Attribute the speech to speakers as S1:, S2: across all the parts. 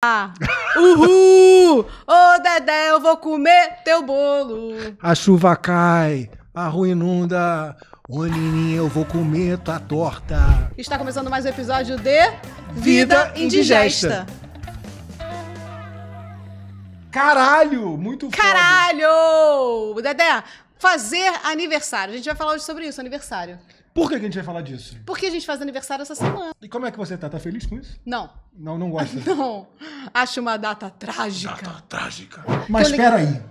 S1: Ah, uhul! Ô oh, Dedé, eu vou comer teu bolo.
S2: A chuva cai, a rua inunda. Ô Nininha, eu vou comer tua torta.
S1: Está começando mais um episódio de
S2: Vida, Indigesta.
S1: Caralho, muito Caralho! Dedé, fazer aniversário. A gente vai falar hoje sobre isso, aniversário. Por que a gente vai falar disso? Porque a gente faz aniversário essa semana.
S2: E como é que você tá? Tá feliz com isso? Não. Não, não gosta?
S1: Não. Acho uma data trágica. Data trágica.
S2: Mas espera aí.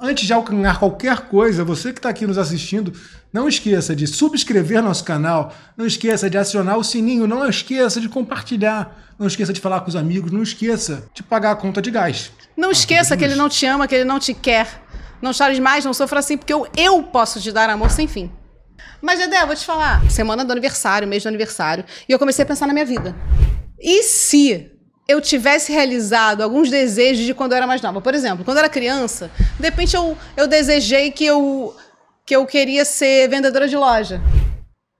S2: Antes de alcançar qualquer coisa, você que está aqui nos assistindo, não esqueça de subscrever nosso canal, não esqueça de acionar o sininho, não esqueça de compartilhar, não esqueça de falar com os amigos, não esqueça de pagar a conta de gás.
S1: Não ah, esqueça que ele não te ama, que ele não te quer. Não chores mais, não sofra assim, porque eu, eu posso te dar amor sem fim. Mas, Dedé, vou te falar. Semana do aniversário, mês do aniversário. E eu comecei a pensar na minha vida. E se eu tivesse realizado alguns desejos de quando eu era mais nova? Por exemplo, quando eu era criança, de repente eu, eu desejei que eu, que eu queria ser vendedora de loja.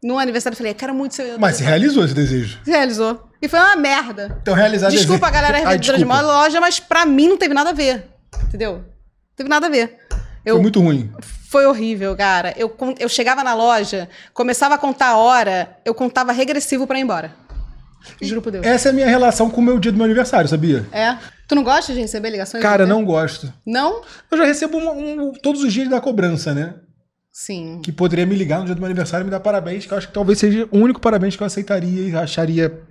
S1: No aniversário eu falei, eu quero muito ser. Mas se realizou esse desejo. Se realizou. E foi uma merda. Então realizar Desculpa, a galera, é vendedora de loja, mas pra mim não teve nada a ver. Entendeu? Não teve nada a ver. Eu, foi muito ruim. Foi horrível, cara. Eu, eu chegava na loja, começava a contar a hora, eu contava regressivo para ir embora. Juro por Deus. Essa é a minha
S2: relação com o meu dia do meu aniversário, sabia?
S1: É. Tu não gosta de receber ligações? Cara, não gosto. Não? Eu já recebo um, um, todos
S2: os dias da cobrança, né?
S1: Sim. Que
S2: poderia me ligar no dia do meu aniversário e me dar parabéns, que eu acho que talvez seja o único parabéns que eu aceitaria e acharia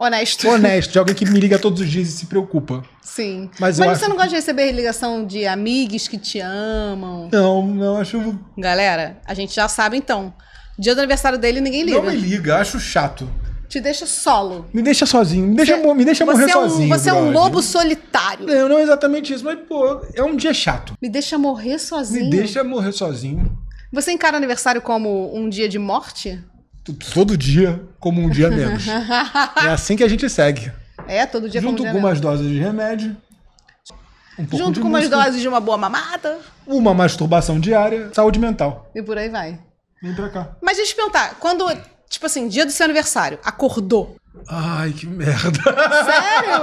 S1: Honesto. Honesto,
S2: de alguém que me liga todos os dias e se preocupa.
S1: Sim. Mas, Mas você acho... não gosta de receber ligação de amigos que te amam? Não, não acho. Galera, a gente já sabe então. Dia do aniversário dele, ninguém liga. Não me liga,
S2: acho chato.
S1: Te deixa solo.
S2: Me deixa sozinho. Me deixa, você, me deixa morrer é um, sozinho. Você brother. é um lobo
S1: solitário. Não, não é exatamente isso, mas, pô, é um dia chato. Me deixa morrer sozinho. Me deixa
S2: morrer sozinho.
S1: Você encara aniversário como um dia de morte?
S2: todo dia como um dia menos.
S1: é
S2: assim que a gente segue.
S1: É, todo dia Junto como um dia com
S2: umas doses de remédio. Um pouco Junto de com algumas umas doses de
S1: uma boa mamata.
S2: Uma masturbação diária, saúde mental.
S1: E por aí vai. Vem pra cá. Mas deixa eu te perguntar, quando, tipo assim, dia do seu aniversário, acordou,
S2: Ai, que merda.
S1: Sério?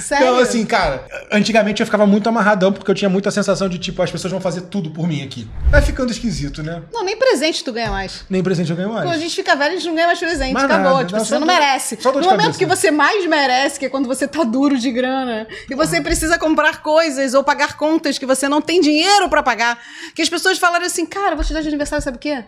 S1: Sério? Então, assim,
S2: cara, antigamente eu ficava muito amarradão porque eu tinha muita sensação de, tipo, as pessoas vão fazer tudo por mim aqui. Vai ficando esquisito, né?
S1: Não, nem presente tu ganha mais.
S2: Nem presente eu ganho mais. Quando a gente
S1: fica velho, a gente não ganha mais presente. Mas Acabou. Nada. Tipo, não, você não merece. Só no momento cabeça. que você mais merece, que é quando você tá duro de grana, e você precisa comprar coisas ou pagar contas que você não tem dinheiro para pagar, que as pessoas falaram assim, cara, vou te dar de aniversário, sabe o quê?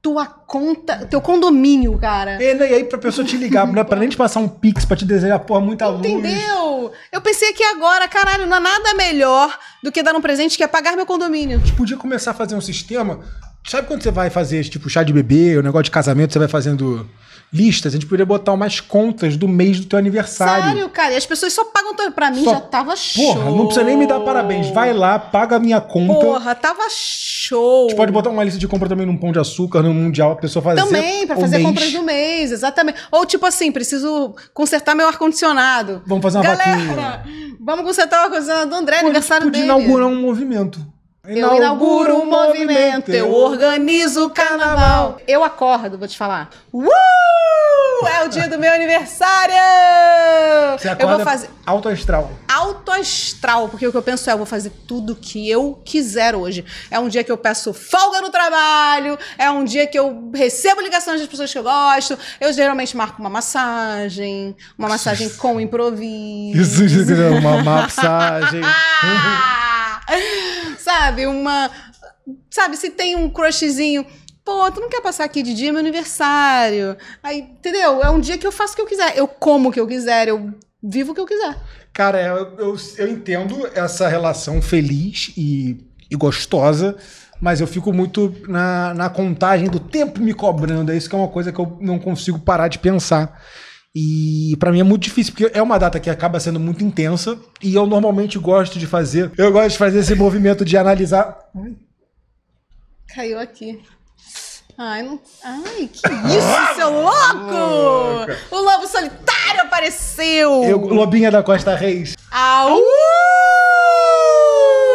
S1: tua conta, teu condomínio, cara.
S2: É, né, E aí pra pessoa te ligar, né? pra nem te passar um pix, pra te desejar, porra, muita luz. Entendeu?
S1: Eu pensei que agora, caralho, não há nada melhor do que dar um presente que é pagar meu condomínio. A tipo, gente podia começar a fazer um sistema...
S2: Sabe quando você vai fazer, tipo, chá de bebê, o negócio de casamento, você vai fazendo listas. A gente poderia botar umas contas do mês do teu aniversário. Sério,
S1: cara? E as pessoas só pagam... Pra mim só... já tava show. Porra, não precisa nem me dar parabéns. Vai
S2: lá, paga a minha conta. Porra,
S1: tava show. A gente pode botar
S2: uma lista de compra também num Pão de Açúcar, no Mundial, a pessoa fazer Também, pra fazer mês. compras do
S1: mês, exatamente. Ou tipo assim, preciso consertar meu ar-condicionado. Vamos fazer uma Galera, vaquinha. vamos consertar o ar-condicionado do André, Pô, aniversário a gente podia dele. inaugurar um movimento eu inauguro o um movimento, eu organizo o carnaval. Eu acordo, vou te falar. Uh! É o dia do meu aniversário! Você acorda eu vou fazer... alto astral alto astral, porque o que eu penso é, eu vou fazer tudo que eu quiser hoje. É um dia que eu peço folga no trabalho, é um dia que eu recebo ligações das pessoas que eu gosto, eu geralmente marco uma massagem, uma massagem com improviso. Isso, uma massagem. sabe, uma... Sabe, se tem um crushzinho pô, tu não quer passar aqui de dia meu aniversário. Aí, entendeu? É um dia que eu faço o que eu quiser. Eu como o que eu quiser, eu vivo o que eu quiser.
S2: Cara, eu, eu, eu entendo essa relação feliz e, e gostosa mas eu fico muito na, na contagem do tempo me cobrando. É isso que é uma coisa que eu não consigo parar de pensar. E para mim é muito difícil, porque é uma data que acaba sendo muito intensa. E eu normalmente gosto de fazer. Eu gosto de fazer esse movimento de analisar.
S1: Caiu aqui. Ai, não... Ai que ah, isso, seu louco! O lobo solitário apareceu! Eu, Lobinha
S2: da Costa Reis. Au!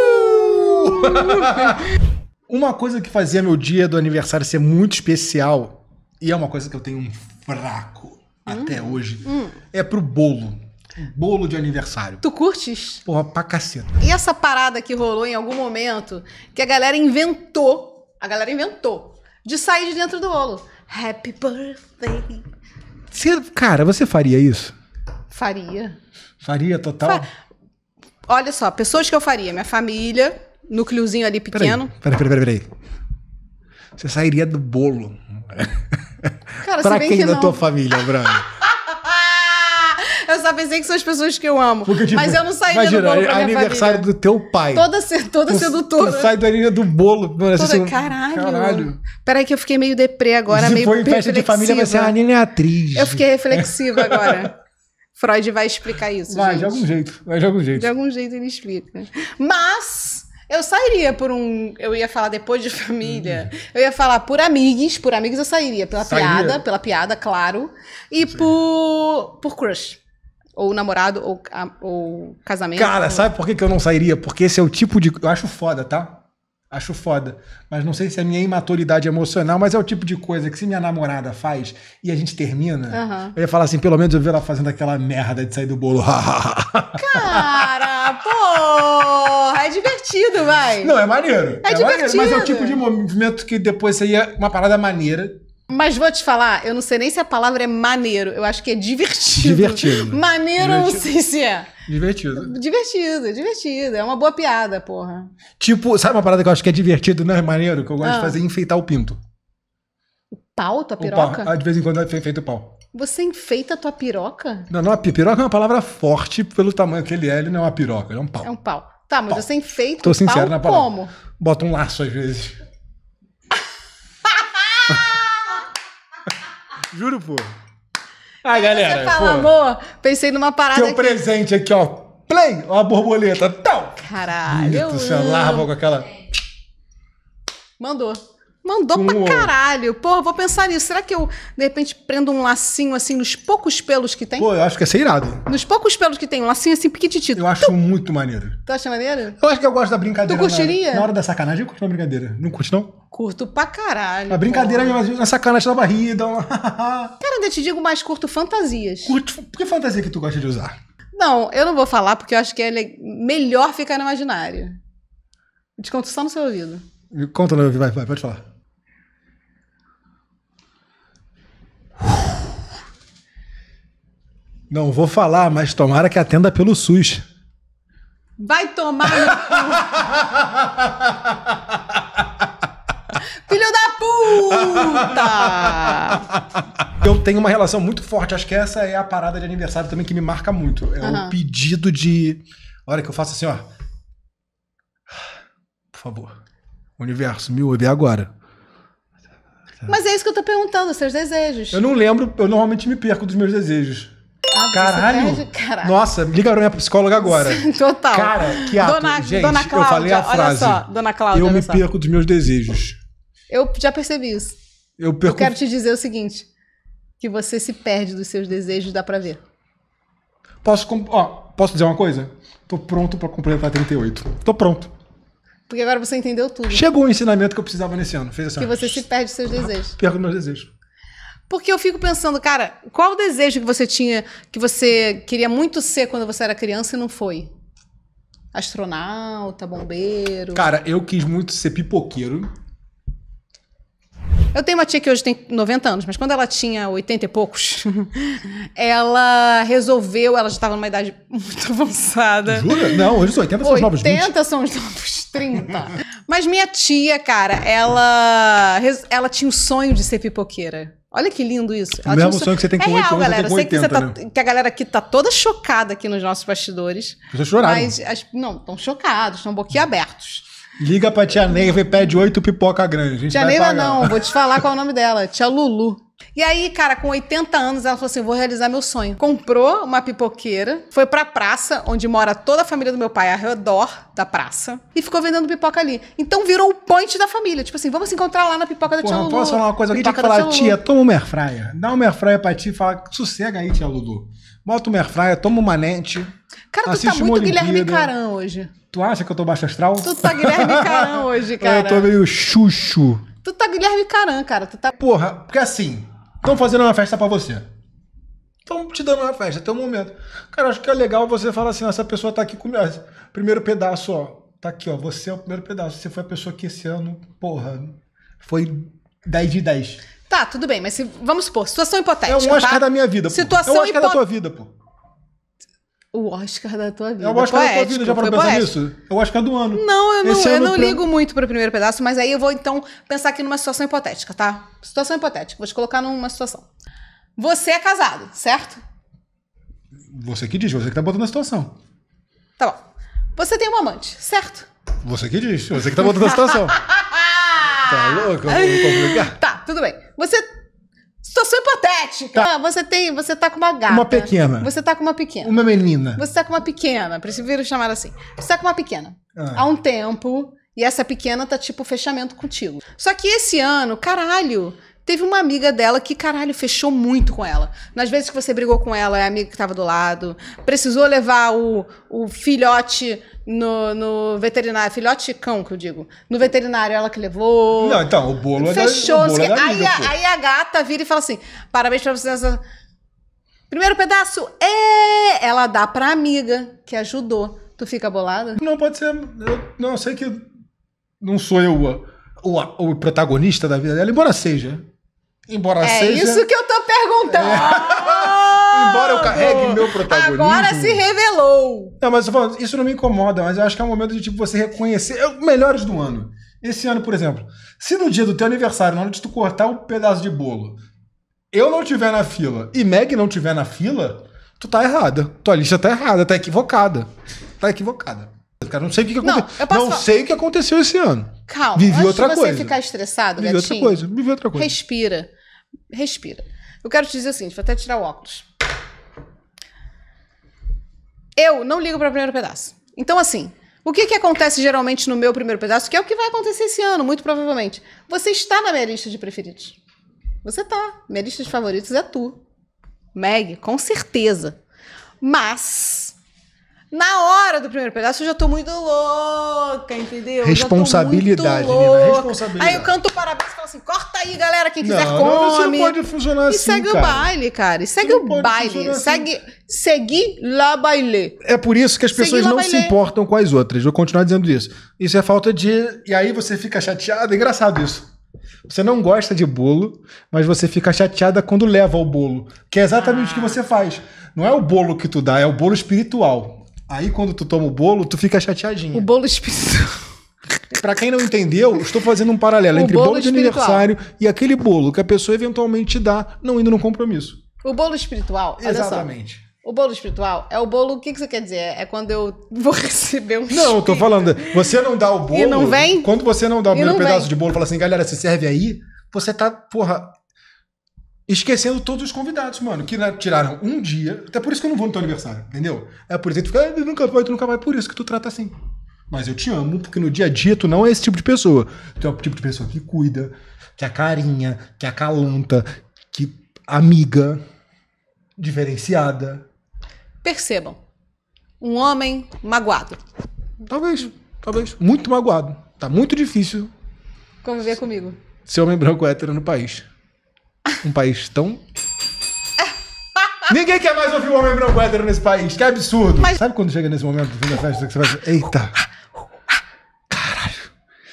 S2: uma coisa que fazia meu dia do aniversário ser muito especial, e é uma coisa que eu tenho um fraco até hum. hoje, hum. é pro bolo. Bolo de aniversário. Tu curtes? Porra, pra caceta.
S1: E essa parada que rolou em algum momento, que a galera inventou, a galera inventou de sair de dentro do bolo. Happy birthday.
S2: Você, cara, você faria isso?
S1: Faria.
S2: Faria total? Fa
S1: Olha só, pessoas que eu faria. Minha família, núcleozinho ali pequeno.
S2: Peraí, peraí, peraí. peraí. Você sairia do bolo.
S1: Cara, pra quem que da tua
S2: família, Bruno?
S1: pensar, pensei que são as pessoas que eu amo. Porque, tipo, mas eu não saí imagina, do bolo é pra aniversário
S2: do teu pai. Toda, toda sedutora. Tu sai da do bolo. Toda, assim, caralho. caralho.
S1: Peraí que eu fiquei meio deprê agora, se meio for festa de família, vai ser a Nina
S2: é atriz. Eu fiquei reflexiva agora.
S1: Freud vai explicar isso, Vai, gente. de algum
S2: jeito. Vai de algum jeito. De
S1: algum jeito ele explica. Mas... Eu sairia por um. Eu ia falar depois de família. Eu ia falar por amigos. Por amigos eu sairia. Pela sairia. piada, pela piada, claro. E Sim. por. por crush. Ou namorado, ou, ou casamento. Cara, ou... sabe
S2: por que, que eu não sairia? Porque esse é o tipo de. Eu acho foda, tá? Acho foda. Mas não sei se é a minha imaturidade emocional, mas é o tipo de coisa que se minha namorada faz e a gente termina, uhum. eu ia falar assim, pelo menos eu vi ela fazendo aquela merda de sair do bolo.
S1: Cara, porra! É divertido, vai. Não, é maneiro. É, é divertido. Maneiro, mas é o tipo de
S2: movimento que depois seria uma parada maneira
S1: mas vou te falar, eu não sei nem se a palavra é maneiro, eu acho que é divertido.
S2: Divertido. Maneiro divertido. eu não sei se é. Divertido.
S1: Divertido, divertido. É uma boa piada, porra.
S2: Tipo, sabe uma parada que eu acho que é divertido, não é maneiro? Que eu gosto ah. de fazer enfeitar o pinto.
S1: O pau, tua piroca? Pau. Ah,
S2: de vez em quando é feito o pau.
S1: Você enfeita a tua piroca?
S2: Não, não, a piroca é uma palavra forte pelo tamanho que ele é, ele não é uma piroca, ele é um pau.
S1: É um pau. Tá, mas pau. você enfeita Tô o pau sincero na palavra. como?
S2: Bota um laço às vezes. Juro, pô.
S1: Ah, galera. Você fala, pô, amor, pensei numa parada. Tem um presente
S2: aqui, ó. Play! Ó a borboleta. Tão!
S1: Caralho. Eita, larva com aquela. Mandou. Mandou um pra caralho. Porra, vou pensar nisso. Será que eu, de repente, prendo um lacinho assim nos poucos pelos que tem? Pô, eu acho que ia é ser irado. Nos poucos pelos que tem, um lacinho assim pequititito. Eu acho
S2: muito maneiro.
S1: Tu acha maneiro? Eu acho que eu gosto da brincadeira. Tu curtiria? Na, na hora da
S2: sacanagem, eu curto uma brincadeira. Não curte, não?
S1: Curto pra caralho. A é brincadeira porra. na
S2: sacanagem da barriga. Então.
S1: Uma... Cara, ainda te digo mais, curto fantasias. Curto. Que fantasia
S2: que tu gosta de usar?
S1: Não, eu não vou falar porque eu acho que é melhor ficar no imaginário. Te conto só no seu ouvido.
S2: Conta no ouvido, vai, vai, pode falar. Não vou falar, mas tomara que atenda pelo SUS.
S1: Vai tomar no cu. Filho da
S2: puta! Eu tenho uma relação muito forte, acho que essa é a parada de aniversário também que me marca muito. É o uhum. um pedido de. A hora que eu faço assim, ó. Por favor. Universo, me ouve agora.
S1: Mas é isso que eu tô perguntando, os seus desejos. Eu não
S2: lembro, eu normalmente me perco dos meus desejos.
S1: Ah, Caralho. Caralho. Nossa,
S2: liga pra minha psicóloga agora.
S1: Total. Cara, que ato. Dona, gente, dona Cláudia, eu falei a frase. Olha só, dona Cláudia, eu me só. perco
S2: dos meus desejos.
S1: Eu já percebi isso.
S2: Eu, perco... eu quero te
S1: dizer o seguinte: que você se perde dos seus desejos, dá pra ver. Posso, ó,
S2: posso dizer uma coisa? Tô pronto para completar 38. Tô pronto.
S1: Porque agora você entendeu tudo. Chegou
S2: o ensinamento que eu precisava nesse ano. Fez assim. Que você
S1: se perde dos seus desejos.
S2: Perco meus desejos.
S1: Porque eu fico pensando, cara, qual o desejo que você tinha, que você queria muito ser quando você era criança e não foi? Astronauta, bombeiro. Cara,
S2: eu quis muito ser pipoqueiro.
S1: Eu tenho uma tia que hoje tem 90 anos, mas quando ela tinha 80 e poucos, ela resolveu, ela já estava numa idade muito avançada. Jura? Não, hoje são 80 são os novos 20. 80 são os novos 30. mas minha tia, cara, ela, ela tinha o um sonho de ser pipoqueira. Olha que lindo isso. O mesmo sonho que você tem com é 8 real, anos, galera. Eu sei 80, que, tá, né? que, a galera aqui tá toda chocada aqui nos nossos bastidores. Vocês choraram. Mas as, não, estão chocados, estão boquiabertos.
S2: Liga pra tia Neiva e pede oito pipoca grande. A gente tia Neiva não, vou
S1: te falar qual é o nome dela. Tia Lulu. E aí, cara, com 80 anos, ela falou assim: vou realizar meu sonho. Comprou uma pipoqueira, foi pra praça, onde mora toda a família do meu pai, ao redor da praça, e ficou vendendo pipoca ali. Então virou o point da família. Tipo assim, vamos se encontrar lá na pipoca da Porra, tia Lulu. Posso falar uma coisa? aqui tinha que falar, tia,
S2: toma uma merfraia. Dá uma merfraia pra ti e fala, sossega aí, tia Lulu. Bota uma airfryer, toma um manete. Cara, tu tá muito Guilherme Caram hoje. Tu acha que eu tô baixo astral? Tu tá Guilherme Caram hoje, cara. Eu tô meio chuchu.
S1: Tu tá Guilherme Caram, cara. Tu tá. Porra, porque assim,
S2: estão fazendo uma festa para você. Estão te dando uma festa até o um momento. Cara, acho que é legal você falar assim: essa pessoa tá aqui comigo. Primeiro pedaço, ó. Tá aqui, ó. Você é o primeiro pedaço. Você foi a pessoa que esse ano, porra, foi 10 de 10.
S1: Tá, tudo bem, mas se, vamos supor, situação hipotética. É um Oscar tá? da minha vida. Pô. Situação é um Oscar hipo... da tua vida, pô. O Oscar da tua vida. É o Oscar poético, da tua vida, já para pensar nisso?
S2: É o Oscar do ano. Não, eu não, eu não pra... ligo
S1: muito para o primeiro pedaço, mas aí eu vou então pensar aqui numa situação hipotética, tá? Situação hipotética, vou te colocar numa situação. Você é casado, certo?
S2: Você que diz, você que tá botando a
S1: situação. Tá bom. Você tem um amante, certo?
S2: Você que diz, você que tá botando a situação. tá louco? Vamos complicar?
S1: Tá, tudo bem. Você. Situação é hipotética. Tá. Ah, você tem. Você tá com uma gata. Uma pequena. Você tá com uma pequena. Uma menina. Você tá com uma pequena. vir chamar assim. Você tá com uma pequena. Ah. Há um tempo. E essa pequena tá tipo fechamento contigo. Só que esse ano, caralho, Teve uma amiga dela que, caralho, fechou muito com ela. Nas vezes que você brigou com ela, é a amiga que tava do lado. Precisou levar o, o filhote no, no veterinário. Filhote cão, que eu digo. No veterinário, ela que levou. Não, então, o bolo é Fechou. bolo é da aí, a, aí a gata vira e fala assim: parabéns pra você. Nessa... Primeiro pedaço é. Ela dá pra amiga que ajudou. Tu fica bolada? Não, pode ser. Eu, não, eu sei que não
S2: sou eu o, o protagonista da vida dela, embora seja. Embora
S1: é seja. É isso que eu tô perguntando. É. Embora eu carregue meu
S2: protagonismo. Agora se revelou. Não, mas falando, isso não me incomoda, mas eu acho que é um momento de tipo você reconhecer eu, melhores do ano. Esse ano, por exemplo, se no dia do teu aniversário, na hora de tu cortar um pedaço de bolo, eu não tiver na fila e Meg não tiver na fila, tu tá errada. Tua lista tá errada, tá equivocada. Tá equivocada. Cara, não sei o que, que aconteceu. Não, não sei o que aconteceu esse ano.
S1: Calma, vive antes outra de você coisa. ficar estressado, vive gatinho, outra coisa, outra coisa. Respira. Respira. Eu quero te dizer assim, vou até tirar o óculos. Eu não ligo para o primeiro pedaço. Então, assim, o que, que acontece geralmente no meu primeiro pedaço, que é o que vai acontecer esse ano, muito provavelmente. Você está na minha lista de preferidos. Você tá. Minha lista de favoritos é tu. Meg, com certeza. Mas na hora do primeiro pedaço eu já tô muito louca, entendeu? Responsabilidade, louca. Nina, responsabilidade. Aí eu canto parabéns e falo assim: corta aí, galera, quem quiser não, come. Não, pode funcionar e assim. E segue cara. o baile, cara. E segue o baile. Segue, assim. segue la baile. É
S2: por isso que as pessoas não baile. se importam com as outras. Vou continuar dizendo isso. Isso é falta de. E aí você fica chateado. É engraçado isso. Você não gosta de bolo, mas você fica chateada quando leva o bolo. Que é exatamente ah. o que ah. você faz. Não é o bolo que tu dá, é o bolo espiritual. Aí quando tu toma o bolo, tu fica chateadinho O bolo espiritual. Pra quem não entendeu, estou fazendo um paralelo o entre bolo, bolo de aniversário e aquele bolo que a pessoa eventualmente dá, não indo num compromisso.
S1: O bolo espiritual. Exatamente. Só. O bolo espiritual é o bolo. O que, que você quer dizer? É quando eu
S2: vou receber um. Não, eu tô falando. Você não dá o bolo. E não vem? Quando você não dá o primeiro pedaço vem. de bolo fala assim, galera, se serve aí, você tá, porra, esquecendo todos os convidados, mano, que né, tiraram um dia. Até por isso que eu não vou no teu aniversário, entendeu? É por isso que tu fica, ah, nunca vai, tu nunca vai, por isso que tu trata assim. Mas eu te amo, porque no dia a dia tu não é esse tipo de pessoa. Tu é o tipo de pessoa que cuida, que acarinha, é que acalanta, é que amiga, diferenciada.
S1: Percebam, um homem magoado. Talvez, talvez. Muito magoado. Tá muito difícil. Conviver comigo.
S2: Ser homem branco hétero no país. Um país tão. Ninguém quer mais ouvir o homem branco hétero nesse país. Que absurdo. Mas... Sabe quando chega nesse momento do fim da festa que você vai. Eita!
S1: Caralho.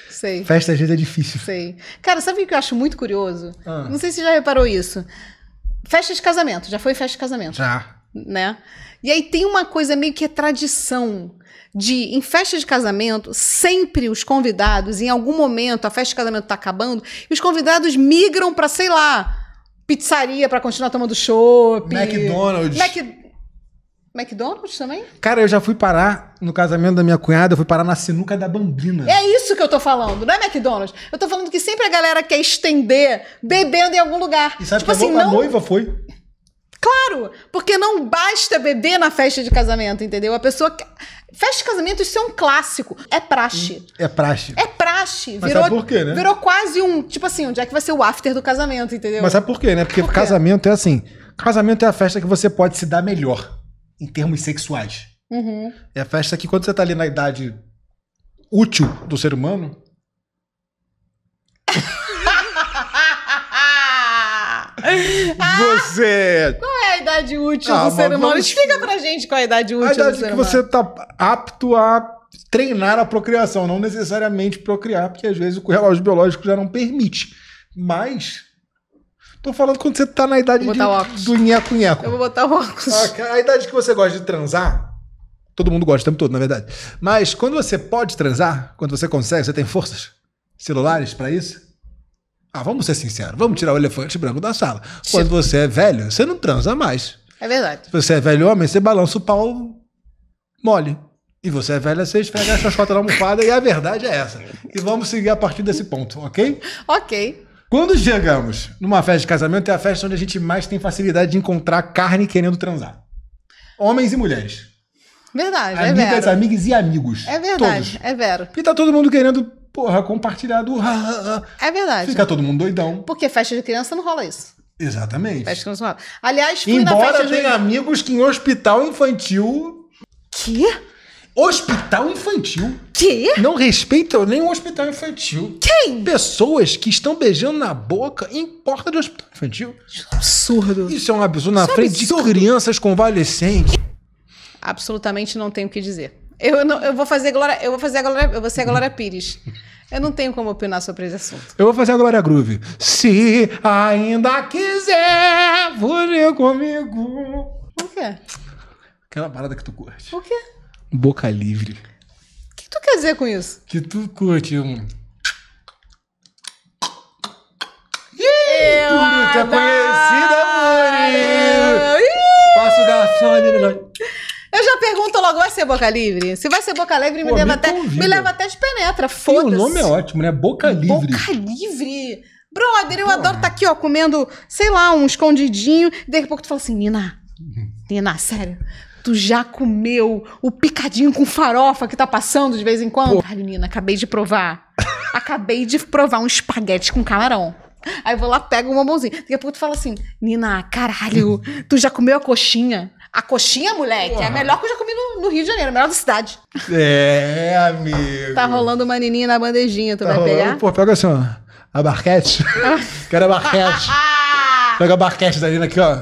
S1: Sei. Festa
S2: às vezes é difícil.
S1: Sei. Cara, sabe o que eu acho muito curioso? Ah. Não sei se você já reparou isso. Festa de casamento. Já foi festa de casamento? Já. Né? E aí tem uma coisa meio que é tradição de em festa de casamento, sempre os convidados, em algum momento, a festa de casamento está acabando, e os convidados migram para, sei lá, pizzaria para continuar tomando chopp. McDonald's. Mac... McDonald's também?
S2: Cara, eu já fui parar no casamento da minha cunhada, eu fui parar na sinuca da bambina.
S1: É isso que eu tô falando, não é McDonald's. Eu tô falando que sempre a galera quer estender bebendo em algum lugar. E sabe tipo que assim, a não... noiva foi? Claro, porque não basta beber na festa de casamento, entendeu? A pessoa Festa de casamento, isso é um clássico. É praxe. É praxe. É praxe. Mas virou, sabe por quê, né? Virou quase um, tipo assim, onde é que vai ser o after do casamento, entendeu? Mas sabe
S2: por quê, né? Porque por quê? casamento é assim. Casamento é a festa que você pode se dar melhor em termos sexuais. Uhum. É a festa que quando você tá ali na idade útil do ser humano. Ah, você.
S1: Qual é a idade útil ah, do ser humano? Vamos... Explica pra gente qual é a idade útil a idade do ser que você
S2: tá apto a treinar a procriação, não necessariamente procriar, porque às vezes o relógio biológico já não permite. Mas Tô falando quando você tá na idade de, do nheco-nheco. Eu vou
S1: botar o óculos.
S2: A, a, idade que você gosta de transar, todo mundo gosta o tempo todo, na verdade. Mas quando você pode transar, quando você consegue, você tem forças celulares para isso, ah, vamos ser sinceros, vamos tirar o elefante branco da sala. Quando você é velho, você não transa mais. É verdade. Se você é velho homem, você balança o pau mole. E você é velha, você esfrega a xoxota na almofada e a verdade é essa. E vamos seguir a partir desse ponto, ok? Ok. Quando chegamos numa festa de casamento, é a festa onde a gente mais tem facilidade de encontrar carne querendo transar. Homens e mulheres.
S1: Verdade, é Amigas, é verdade.
S2: amigas e amigos. É verdade, todos. é vero. E tá todo mundo querendo porra,
S1: compartilhado. É verdade. Fica
S2: todo mundo doidão.
S1: Porque festa de criança não rola isso.
S2: Exatamente. Festa de criança não rola.
S1: Aliás, fui Embora na festa tenha de...
S2: amigos que em hospital infantil. Que? Hospital infantil. Que? Não respeitam nenhum hospital infantil. Quem? Pessoas que estão beijando na boca em porta de hospital infantil. É absurdo. Isso é um absurdo na Isso é frente absurdo. de crianças convalescentes.
S1: Absolutamente não tenho o que dizer. Eu, não, eu vou fazer Glória, eu vou fazer a Glória, eu vou ser a Glória Pires. Eu não tenho como opinar sobre esse assunto.
S2: Eu vou fazer a Glória Groove. Se ainda
S1: quiser, fugir comigo. O quê?
S2: Aquela parada que tu curte. O quê? Boca livre.
S1: O que tu quer dizer com isso?
S2: Que tu curte um.
S1: Eu tu é conhecida, é Muri! Passo garçom, eu já pergunto logo, vai ser boca livre? Se vai ser boca livre, Pô, me, leva até, me leva até de penetra, foda-se. O nome é ótimo,
S2: né? Boca livre.
S1: Boca livre. Brother, eu Pô. adoro estar tá aqui, ó, comendo, sei lá, um escondidinho. Daqui a pouco tu fala assim, Nina, Nina, sério, tu já comeu o picadinho com farofa que tá passando de vez em quando? Pô. Ai, Nina, acabei de provar. acabei de provar um espaguete com camarão. Aí eu vou lá, pego uma mãozinha. Daqui a pouco tu fala assim, Nina, caralho, tu já comeu a coxinha? A coxinha, moleque, é a melhor que eu já comi no, no, Rio de Janeiro, a melhor da cidade.
S2: É, amigo. Tá
S1: rolando uma nininha na bandejinha, tu tá vai rolando, pegar?
S2: Pô, pega assim, ó. A barquete. Quero a barquete. pega a barquete da Nina aqui, ó.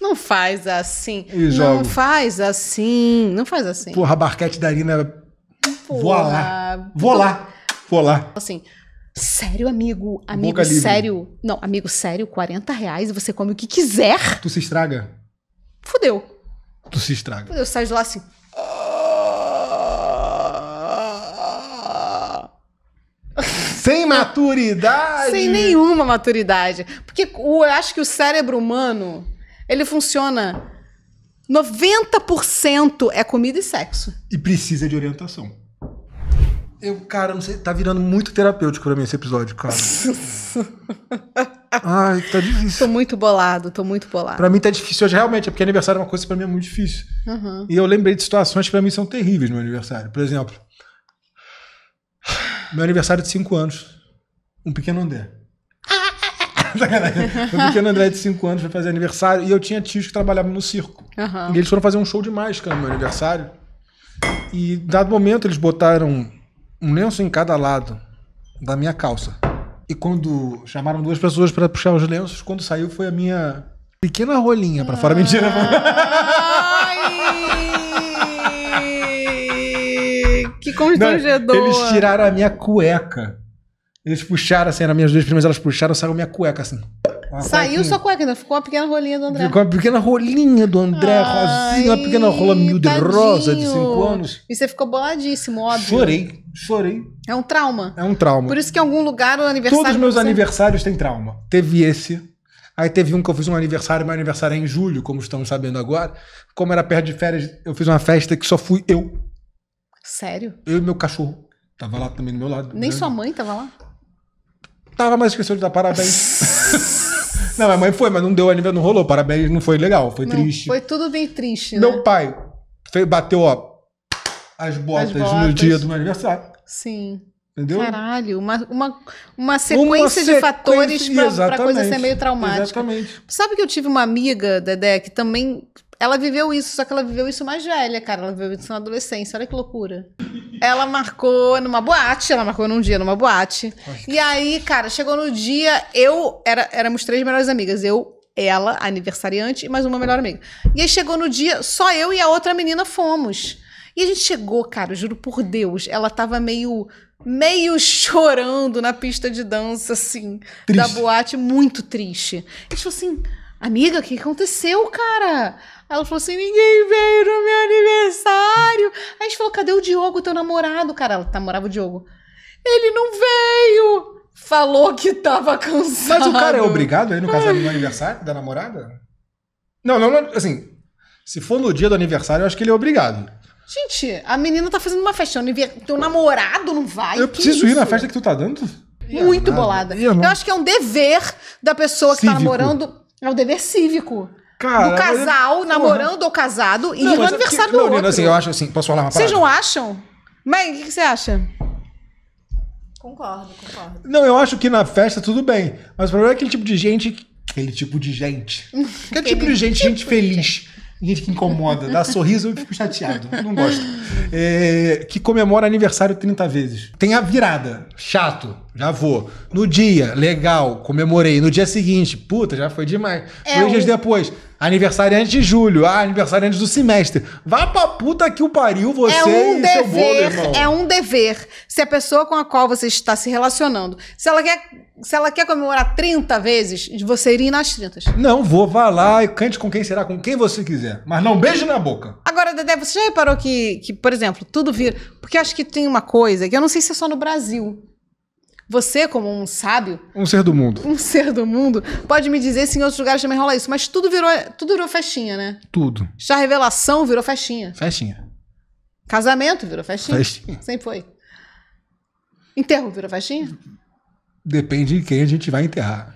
S1: Não faz assim. E Não faz assim. Não faz assim. Porra, a
S2: barquete da Nina. É-
S1: Porra. Vou lá. Vou lá. Vou lá. Assim, Sério, amigo? Amigo Boca sério? Livre. Não, amigo sério, 40 reais e você come o que quiser.
S2: Tu se estraga? Fudeu. Tu se estraga.
S1: Fudeu, sai de lá assim. Sem maturidade. Sem nenhuma maturidade. Porque eu acho que o cérebro humano, ele funciona 90% é comida e sexo.
S2: E precisa de orientação. Eu, cara, não sei, tá virando muito terapêutico pra mim esse episódio, cara. Ai, tá
S1: difícil. Tô muito bolado, tô muito bolado.
S2: Pra mim tá difícil hoje, realmente, é porque aniversário é uma coisa que pra mim é muito difícil. Uhum. E eu lembrei de situações que pra mim são terríveis no meu aniversário. Por exemplo, meu aniversário é de 5 anos. Um pequeno André. um pequeno André de 5 anos foi fazer aniversário e eu tinha tios que trabalhavam no circo. Uhum. E eles foram fazer um show de mágica no meu aniversário. E, dado momento, eles botaram um lenço em cada lado da minha calça. E quando chamaram duas pessoas para puxar os lenços, quando saiu foi a minha pequena rolinha para fora. Mentira. Ai,
S1: que constrangedor. Não, eles tiraram
S2: a minha cueca. Eles puxaram, assim, eram minhas duas primas, elas puxaram, saiu minha cueca, assim. Saiu cuequinha. sua
S1: cueca, ainda ficou uma pequena rolinha do André. Ficou
S2: uma pequena rolinha do André, Ai, rosinha, uma pequena rola miúda tadinho. rosa de 5 anos.
S1: E você ficou boladíssimo, óbvio. Chorei, chorei. É um trauma. É um trauma. Por isso que em algum lugar o aniversário. Todos os meus
S2: aniversários têm trauma. Teve esse. Aí teve um que eu fiz um aniversário, meu aniversário é em julho, como estamos sabendo agora. Como era perto de férias, eu fiz uma festa que só fui eu. Sério? Eu e meu cachorro. Tava lá também do meu lado. Nem né? sua mãe tava lá? Tava, mas esqueceu de dar parabéns. Não, minha mãe foi, mas não deu aniversário, não rolou. Parabéns, não foi legal, foi não, triste.
S1: Foi tudo bem triste, né? Meu né?
S2: pai bateu, ó, as
S1: botas, as botas, no dia do meu aniversário. Sim. Entendeu? Caralho, uma, uma, uma sequência uma de fatores para a coisa ser meio traumática. Exatamente. Sabe que eu tive uma amiga, Dedé, que também ela viveu isso, só que ela viveu isso mais velha, cara. Ela viveu isso na adolescência, olha que loucura. Ela marcou numa boate, ela marcou num dia numa boate. Ai, e aí, cara, chegou no dia, eu, era, éramos três melhores amigas. Eu, ela, aniversariante, e mais uma melhor amiga. E aí chegou no dia, só eu e a outra menina fomos. E a gente chegou, cara, juro por Deus, ela tava meio meio chorando na pista de dança assim, triste. da boate, muito triste. E tipo assim, Amiga, o que aconteceu, cara? Ela falou assim: ninguém veio no meu aniversário. Aí a gente falou: cadê o Diogo, teu namorado? Cara, ela namorava tá, o Diogo. Ele não veio! Falou que tava cansado. Mas o cara é obrigado aí no casamento
S2: no aniversário da namorada? Não, não, assim, se for no dia do aniversário, eu acho que ele é obrigado.
S1: Gente, a menina tá fazendo uma festa. Teu namorado não vai. Eu preciso ir na festa que tu tá dando? Muito bolada. Eu acho que é um dever da pessoa que Cívico. tá namorando é o dever cívico. Cara, do casal, namorando ou casado, e não, no aniversário que, do não, assim, outro. Não, assim, eu
S2: acho assim, posso falar uma Vocês
S1: não acham? Mas o que você acha?
S2: Concordo, concordo. Não, eu acho que na festa tudo bem. Mas o problema é aquele tipo de gente. Aquele tipo de gente.
S1: Aquele tipo de gente, gente tipo
S2: feliz. Gente que incomoda, dá sorriso, eu fico chateado. Não gosto. É, que comemora aniversário 30 vezes. Tem a virada. Chato já vou. No dia, legal, comemorei. No dia seguinte, puta, já foi demais. É Dois dias depois, aniversário antes de julho, ah, aniversário antes do semestre. Vá pra puta que o pariu é você é um e dever, seu bolo, irmão. É
S1: um dever. Se a pessoa com a qual você está se relacionando, se ela quer, se ela quer comemorar 30 vezes, você iria nas 30.
S2: Não, vou, vá lá e cante com quem será, com quem você quiser. Mas não beije na boca.
S1: Agora, Dedé, você já reparou que, que por exemplo, tudo vira... Porque acho que tem uma coisa que eu não sei se é só no Brasil você, como um sábio.
S2: Um ser do mundo. Um
S1: ser do mundo, pode me dizer se em outros lugares também rola isso. Mas tudo virou, tudo virou festinha, né? Tudo. Já revelação virou festinha. Festinha. Casamento virou festinha. Festinha. Sempre foi. Enterro virou festinha?
S2: Depende de quem a gente vai enterrar.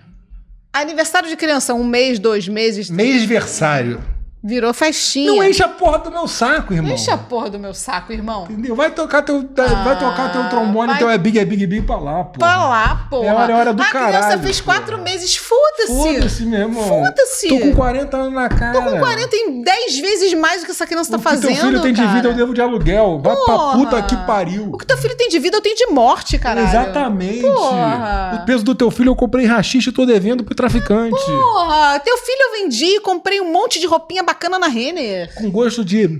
S1: Aniversário de criança, um mês, dois meses. aniversário. Virou festinha. Não enche a
S2: porra do meu saco, irmão. Não enche a
S1: porra do meu saco, irmão. Entendeu? Vai tocar teu, ah, vai tocar teu ah, trombone, vai... teu é
S2: big, é big, big pra lá, pô.
S1: Pra lá, pô. É hora, é hora do a caralho. A criança fez porra. quatro meses, foda-se. Foda-se, meu irmão. Foda-se. Tô com 40 anos na cara. Tô com 40 em 10 vezes mais do que essa criança tá o tá fazendo, O teu filho tem cara. de vida, eu
S2: devo de aluguel. Vai porra. pra puta que pariu.
S1: O que teu filho tem de vida, eu tenho de morte, caralho. Exatamente. Porra.
S2: O peso do teu filho, eu comprei rachixe e tô devendo pro traficante.
S1: Porra. Teu filho eu vendi, comprei um monte de roupinha bacana na Renner.
S2: Com gosto de.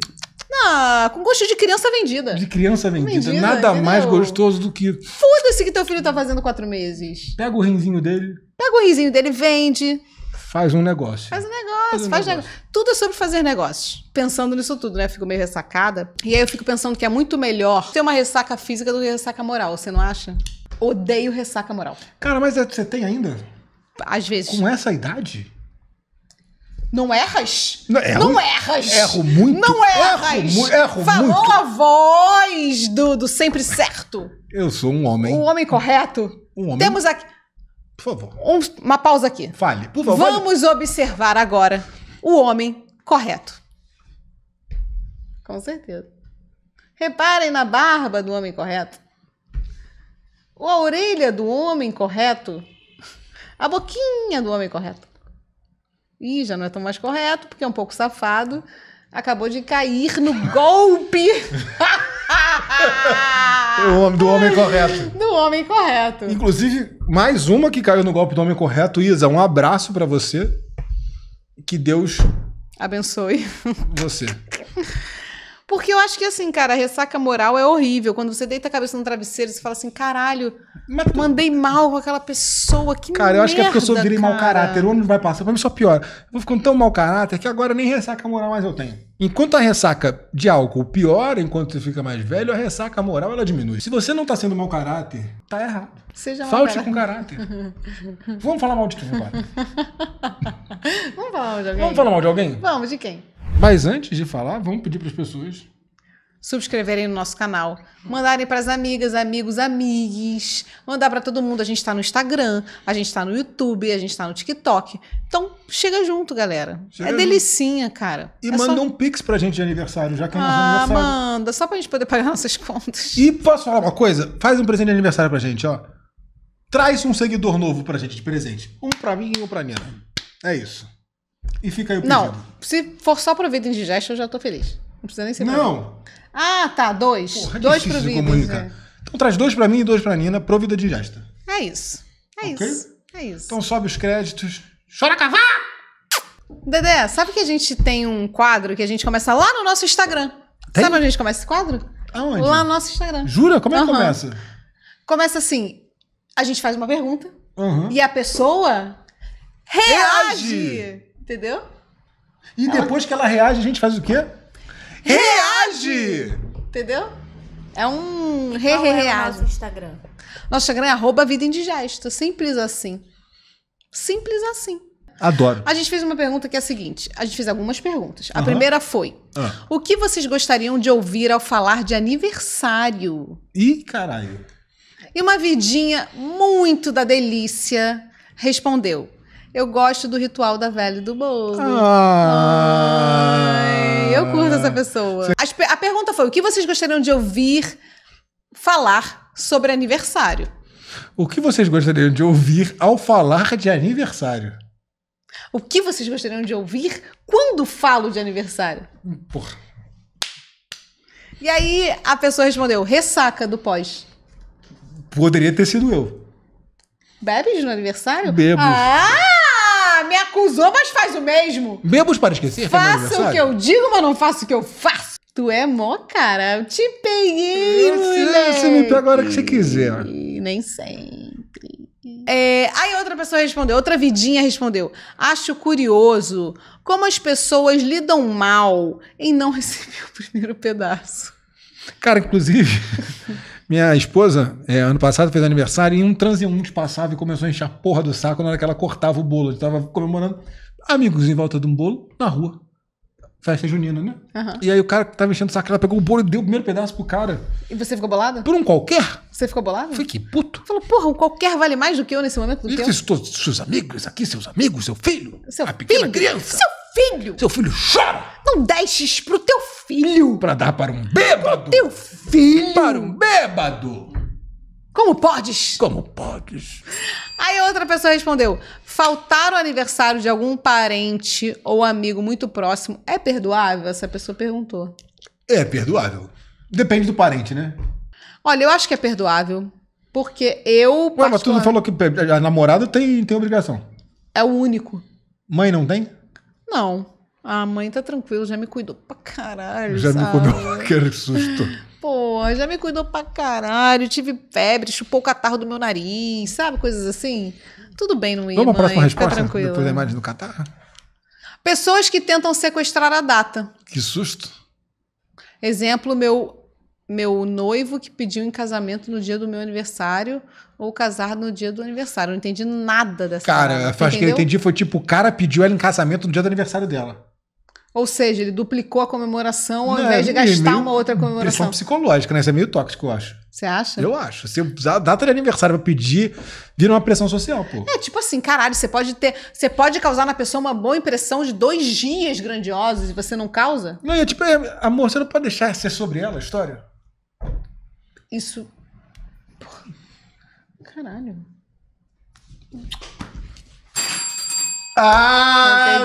S1: Não, com gosto de criança vendida. De
S2: criança vendida. vendida Nada entendeu? mais gostoso do que.
S1: Foda-se que teu filho tá fazendo quatro meses.
S2: Pega o rinzinho dele.
S1: Pega o rinzinho dele, vende.
S2: Faz um negócio.
S1: Faz um negócio, faz, um faz negócio. negócio. Tudo é sobre fazer negócios. Pensando nisso tudo, né? Fico meio ressacada. E aí eu fico pensando que é muito melhor ter uma ressaca física do que ressaca moral, você não acha? Odeio ressaca moral.
S2: Cara, mas é- você tem ainda? Às vezes. Com essa idade?
S1: Não erras? Não, erro, não erras. Erro muito. Não erras. Erro, erro Falou muito. a voz do, do sempre certo.
S2: Eu sou um homem. Um homem
S1: correto. Um homem. Temos aqui. Por favor. Um, uma pausa aqui. Fale, por favor. Vamos observar agora o homem correto. Com certeza. Reparem na barba do homem correto. A orelha do homem correto. A boquinha do homem correto. Ih, já não é tão mais correto, porque é um pouco safado. Acabou de cair no golpe.
S2: o homem, do homem correto.
S1: Do homem correto. Inclusive,
S2: mais uma que caiu no golpe do homem correto, Isa. Um abraço para você. Que Deus
S1: abençoe você. Porque eu acho que, assim, cara, a ressaca moral é horrível. Quando você deita a cabeça no travesseiro, você fala assim, caralho, tu... mandei mal com aquela pessoa, que Cara, merda, eu acho que é porque eu sou virei mau caráter. O
S2: ano vai passar, pra mim só piora. Eu vou ficando tão mau caráter que agora nem ressaca moral mais eu tenho. Enquanto a ressaca de álcool piora enquanto você fica mais velho, a ressaca moral ela diminui. Se você não tá sendo mau caráter,
S1: tá errado. Seja Falte caráter. com caráter. Vamos falar mal de quem agora? Vamos falar mal de alguém? Vamos falar mal de alguém? Vamos, de quem?
S2: Mas antes de falar, vamos pedir para as pessoas
S1: subscreverem no nosso canal, mandarem para as amigas, amigos, amigues, mandar para todo mundo. A gente está no Instagram, a gente está no YouTube, a gente está no TikTok. Então, chega junto, galera. Chega é delicinha, cara. E é manda só... um
S2: pix para a gente de aniversário, já que é nosso ah, aniversário.
S1: manda, só para a gente poder pagar nossas contas.
S2: E posso falar uma coisa? Faz um presente de aniversário para a gente, ó. Traz um seguidor novo para a gente de presente. Um para mim e um a Nina. É isso. E fica aí o pedido. Não,
S1: se for só pro vida indigesta, eu já tô feliz. Não precisa nem ser Não. Ah, tá, dois. Porra, é dois pro vida. É. Então
S2: traz dois para mim e dois pra Nina, pro vida indigesta.
S1: É isso. É okay? isso. É isso. Então sobe os
S2: créditos.
S1: Chora cavar! Dedé, sabe que a gente tem um quadro que a gente começa lá no nosso Instagram? Tem? Sabe onde a gente começa esse quadro? Aonde? Lá no nosso Instagram. Jura? Como é que uhum. começa? Começa assim: a gente faz uma pergunta uhum. e a pessoa reage. reage. Entendeu?
S2: E ela... depois que ela reage, a gente faz o quê?
S1: Reage! Entendeu? É um re-re-reage. É nosso Instagram? Nosso Instagram é arroba vida indigesta. Simples assim. Simples assim.
S2: Adoro. A gente
S1: fez uma pergunta que é a seguinte: a gente fez algumas perguntas. A uhum. primeira foi: uhum. O que vocês gostariam de ouvir ao falar de aniversário?
S2: Ih, caralho.
S1: E uma vidinha muito da delícia respondeu: eu gosto do ritual da velha e do bolo. Ah. Ai, eu curto essa pessoa. As, a pergunta foi: o que vocês gostariam de ouvir falar sobre aniversário?
S2: O que vocês gostariam de ouvir ao falar de aniversário?
S1: O que vocês gostariam de ouvir quando falo de aniversário? Porra. E aí a pessoa respondeu: ressaca do pós.
S2: Poderia ter sido eu.
S1: Bebes no aniversário? Bebo. Ah! me acusou, mas faz o mesmo.
S2: Bebos para esquecer? É faço o que eu
S1: digo, mas não faço o que eu faço. Tu é mó, cara. Eu te peguei, eu Você me pega a que
S2: você quiser.
S1: Nem sempre. É, aí outra pessoa respondeu, outra vidinha respondeu. Acho curioso como as pessoas lidam mal em não receber o primeiro pedaço.
S2: Cara, inclusive, minha esposa, é, ano passado, fez aniversário e um transeunte passava e começou a encher a porra do saco na hora que ela cortava o bolo. gente tava comemorando amigos em volta de um bolo na rua. Festa junina, né? Uhum. E aí o cara que tava enchendo o saco, ela pegou o bolo e deu o primeiro pedaço pro cara.
S1: E você ficou bolada? Por um qualquer. Você ficou bolada? Fiquei puto. Falou, porra, um qualquer vale mais do que eu nesse momento do e teu?
S2: Estou, seus amigos aqui, seus amigos, seu filho. Seu a pequena filho? criança. Seu filho. Seu filho chora.
S1: Não deixes
S2: pro teu filho. Para dar para um bêbado. Pro teu filho. Para um bêbado.
S1: Como podes? Como
S2: podes?
S1: Aí outra pessoa respondeu: faltar o aniversário de algum parente ou amigo muito próximo é perdoável? Essa pessoa perguntou.
S2: É perdoável. Depende do parente, né?
S1: Olha, eu acho que é perdoável. Porque eu. Ué, mas tu não falou
S2: que a namorada tem, tem obrigação.
S1: É o único.
S2: Mãe não tem?
S1: Não. A mãe tá tranquila, já me cuidou pra caralho. Já sabe? me cuidou, que susto. Pô, já me cuidou pra caralho. Tive febre, chupou o catarro do meu nariz, sabe? Coisas assim. Tudo bem, não ia. Vamos para a mais resposta? Tranquilo, Depois da
S2: imagem do catarro?
S1: Pessoas que tentam sequestrar a data. Que susto. Exemplo, meu meu noivo que pediu em casamento no dia do meu aniversário ou casar no dia do aniversário. Eu não entendi nada dessa Cara, parada, acho entendeu? que eu entendi
S2: foi tipo, o cara pediu ela em casamento no dia do aniversário dela.
S1: Ou seja, ele duplicou a comemoração ao não, invés de é gastar meio, uma outra comemoração. Pressão
S2: psicológica, né? Isso é meio tóxico, eu acho.
S1: Você acha? Eu acho.
S2: Se a data de aniversário pra pedir, vira uma pressão social, pô.
S1: É, tipo assim, caralho, você pode ter. Você pode causar na pessoa uma boa impressão de dois dias grandiosos e você não causa? Não,
S2: é tipo, é, amor, você não pode deixar ser sobre ela a história?
S1: Isso. Caralho. Ah!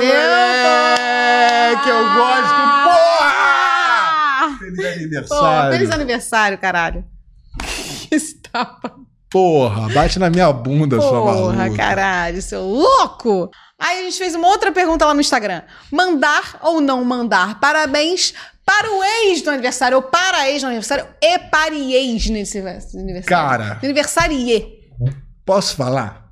S1: que eu gosto. Ah! Porra! Feliz aniversário. feliz aniversário, caralho. Esse tapa.
S2: Porra, bate na minha bunda, Porra, sua maluca. Porra,
S1: caralho, seu louco! Aí a gente fez uma outra pergunta lá no Instagram. Mandar ou não mandar parabéns para o ex do aniversário, ou para a ex do aniversário, e para ex nesse aniversário. Cara. Aniversarie.
S2: Posso falar?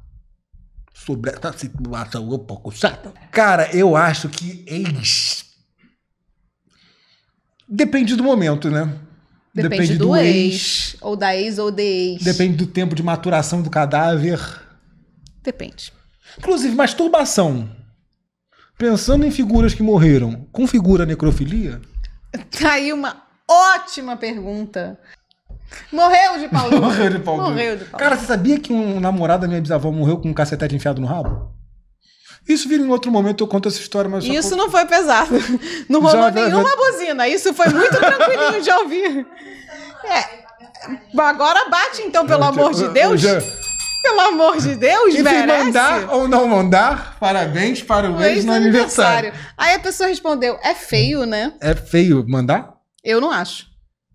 S2: Sobre essa situação um pouco chata. Cara, eu acho que ex. Depende do momento, né?
S1: Depende, Depende do, do ex, ex. Ou da ex ou de ex. Depende
S2: do tempo de maturação do cadáver.
S1: Depende. Inclusive,
S2: masturbação. Pensando em figuras que morreram, configura necrofilia?
S1: Tá aí uma ótima pergunta. Morreu de pau duro. morreu de pau duro. Morreu de
S2: pau Cara, você sabia que um namorado da minha bisavó morreu com um cacetete enfiado no rabo? Isso vira em outro momento, eu conto essa história, mas. Isso não
S1: foi pesado. Não rolou já, nenhuma já... buzina. Isso foi muito tranquilinho de ouvir. É. Agora bate, então, pelo é, amor de é, Deus. É, já... Pelo amor de Deus, e merece. Se mandar
S2: ou não mandar, parabéns para o, ex no aniversário. aniversário.
S1: Aí a pessoa respondeu: é feio, né?
S2: É feio mandar?
S1: Eu não acho.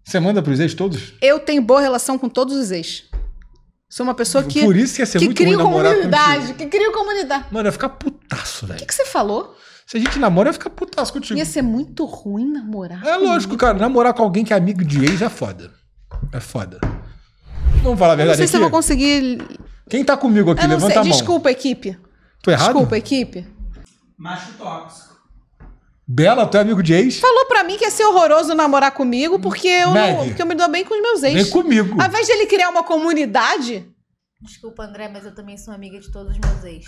S2: Você manda para os ex todos?
S1: Eu tenho boa relação com todos os ex. Sou uma pessoa que. Por isso que ia ser que muito cria comunidade, que cria comunidade. Mano, eu ia ficar putaço, velho. O que, que, você falou? Se a gente namora, eu ia ficar putaço contigo. Ia ser muito ruim namorar. É lógico,
S2: cara. Namorar com alguém que é amigo de ex é foda. É foda. Vamos falar a verdade. Eu não sei aqui. se eu vou
S1: conseguir
S2: quem tá comigo aqui? Levanta sei. a mão. Desculpa, equipe. Tô errado? Desculpa,
S1: equipe. Macho tóxico.
S2: Bela, tu é amigo de ex?
S1: Falou pra mim que ia ser horroroso namorar comigo porque eu, não, porque eu me dou bem com os meus ex. Vem comigo. Ao invés dele criar uma comunidade. Desculpa, André, mas eu também sou amiga de todos os meus ex.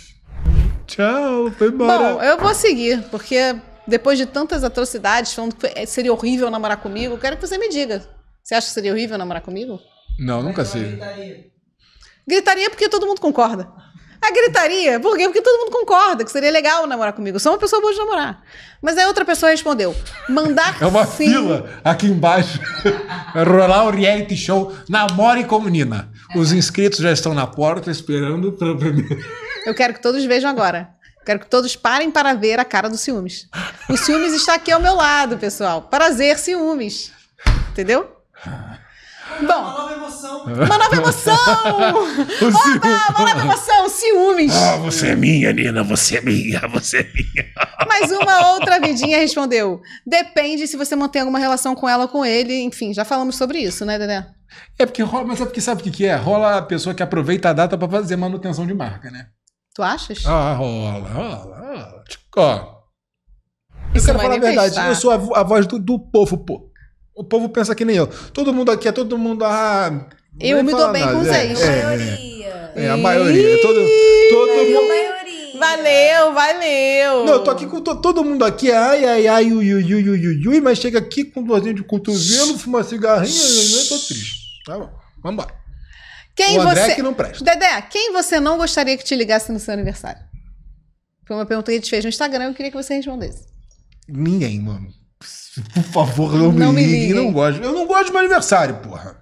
S1: Tchau, foi embora. Bom, eu vou seguir, porque depois de tantas atrocidades falando que seria horrível namorar comigo, eu quero que você me diga. Você acha que seria horrível namorar comigo?
S2: Não, nunca sei.
S1: Gritaria porque todo mundo concorda. A gritaria, por quê? Porque todo mundo concorda que seria legal namorar comigo. Sou uma pessoa boa de namorar. Mas aí outra pessoa respondeu: mandar
S2: É uma sim. fila aqui embaixo. o é Reality Show, namore com menina. Os inscritos já estão na porta esperando para primeiro.
S1: Eu quero que todos vejam agora. Quero que todos parem para ver a cara do ciúmes. O ciúmes está aqui ao meu lado, pessoal. Prazer, ciúmes. Entendeu? Bom, uma nova emoção. Uma
S2: nova emoção! Opa, uma nova emoção,
S1: ciúmes. Ah,
S2: você é minha, Nina, você é minha, você é minha. Mas uma outra vidinha
S1: respondeu: depende se você mantém alguma relação com ela ou com ele. Enfim, já falamos sobre isso, né, Dedé? É porque rola, mas é porque sabe
S2: o que, que é? Rola a pessoa que aproveita a data para fazer manutenção de marca,
S1: né? Tu achas? Ah,
S2: rola, rola,
S1: rola. Ó. Eu quero falar a verdade, eu sou a, a voz do,
S2: do povo, pô. O povo pensa que nem eu. Todo mundo aqui é todo mundo. Ah, eu me dou bem nada. com os é, ex. É. é, a maioria. É, é a maioria. Todo, todo mundo. maioria. Valeu, valeu. Não, eu tô aqui com to, todo mundo aqui. ai, ai, ai, ui, ui, ui, ui, ui, mas chega aqui com dorzinho de cotovelo, fuma cigarrinha, eu tô triste. Tá bom, vambora.
S1: Quem o André você... É que não presta. Dedé, quem você não gostaria que te ligasse no seu aniversário? Foi uma pergunta que a gente fez no Instagram, eu queria que você respondesse.
S2: Ninguém, mano. Por favor, não, não me, me Não gosto. Eu não gosto de meu aniversário, porra.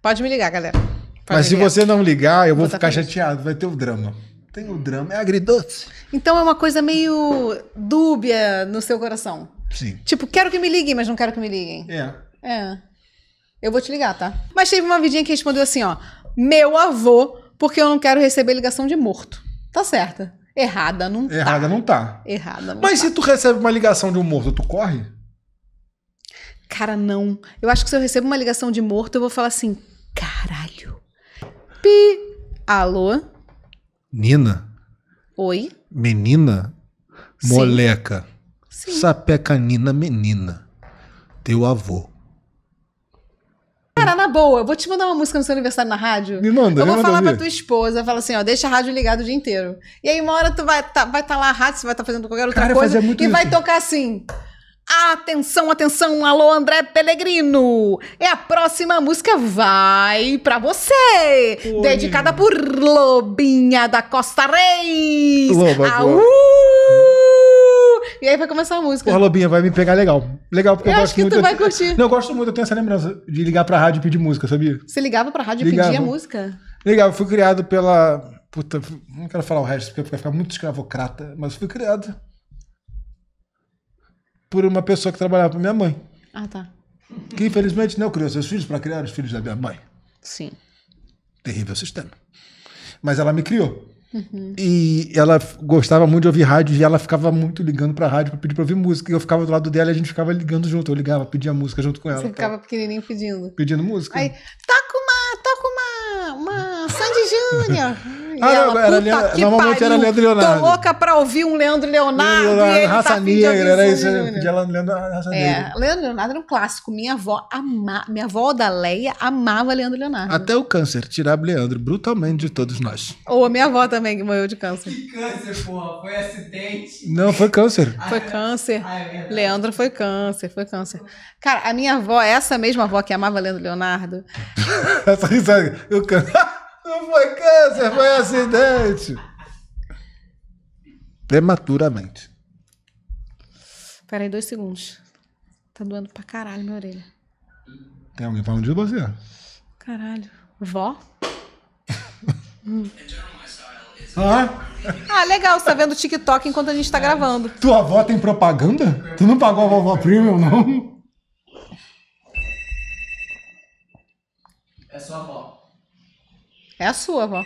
S1: Pode me ligar, galera. Pode Mas se ligar. você
S2: não ligar, eu vou, vou ficar chateado. Vai ter o um drama.
S1: Tem o um drama. É agridoce. Então é uma coisa meio dúbia no seu coração. Sim. Tipo, quero que me liguem, mas não quero que me liguem. É. É. Eu vou te ligar, tá? Mas teve uma vidinha que respondeu assim, ó. Meu avô, porque eu não quero receber ligação de morto. Tá certa. Errada não tá. Errada não tá. Errada não Mas
S2: tá. se tu recebe uma ligação de um morto, tu corre?
S1: Cara, não. Eu acho que se eu recebo uma ligação de morto, eu vou falar assim: caralho. Pi. Alô? Nina? Oi?
S2: Menina? Sim. Moleca? Sim. Nina menina. Teu avô.
S1: Cara, na boa, eu vou te mandar uma música no seu aniversário na rádio. Me manda, Eu vou manda falar ouvir. pra tua esposa, fala assim, ó, deixa a rádio ligada o dia inteiro. E aí uma hora tu vai tá, vai tá lá a rádio, você vai estar tá fazendo qualquer outra Cara, coisa e isso. vai tocar assim. Atenção, atenção, alô André Pellegrino. É a próxima música vai para você, Oi. dedicada por Lobinha da Costa Reis. Loba, Aú! E aí vai começar a música. Porra, Lobinha,
S2: vai me pegar legal. Legal, porque eu, eu gosto acho que muito. tu vai curtir. Não, eu gosto muito, eu tenho essa lembrança de ligar pra rádio e pedir música, sabia?
S1: Você ligava pra rádio ligava. e pedia música?
S2: Ligava, fui criado pela. Puta, não quero falar o resto, porque vai ficar muito escravocrata, mas fui criado por uma pessoa que trabalhava pra minha mãe.
S1: Ah, tá. Que
S2: infelizmente não criou seus filhos para criar os filhos da minha mãe. Sim. Terrível sistema. Mas ela me criou. Uhum. E ela gostava muito de ouvir rádio e ela ficava muito ligando pra rádio pra pedir pra ouvir música. E eu ficava do lado dela e a gente ficava ligando junto. Eu ligava, pedia música junto com ela. Você ficava
S1: pequenininho pedindo? Pedindo música. Aí, toca uma, toca uma, uma Sandy Júnior.
S2: Ah, ela, não, era Leandro, normalmente pariu, era Leandro Leonardo. Tô louca
S1: pra ouvir um Leandro Leonardo. Leandro, ele tá raça tá negra, era isso. De
S2: Leandro Raça é, negra.
S1: Leandro Leonardo era um clássico. Minha avó amava, minha avó da Leia amava Leandro Leonardo. Até
S2: o câncer tirava Leandro brutalmente de todos nós.
S1: Ou a minha avó também que morreu de câncer. Que câncer, porra? Foi acidente? Não, foi câncer. Ah, foi é? câncer. Ah, é Leandro foi câncer, foi câncer. Cara, a minha avó, essa mesma avó que amava Leandro Leonardo.
S2: essa risada, eu canto.
S1: Não foi câncer, foi
S2: acidente. Prematuramente.
S1: Peraí, dois segundos. Tá doendo pra caralho minha orelha.
S2: Tem alguém falando de você?
S1: Caralho. Vó? hum. Ah? ah, legal, você tá vendo o TikTok enquanto a gente tá gravando.
S2: Tua avó tem propaganda? Tu não pagou a vovó premium, não?
S1: É sua avó. É a sua avó.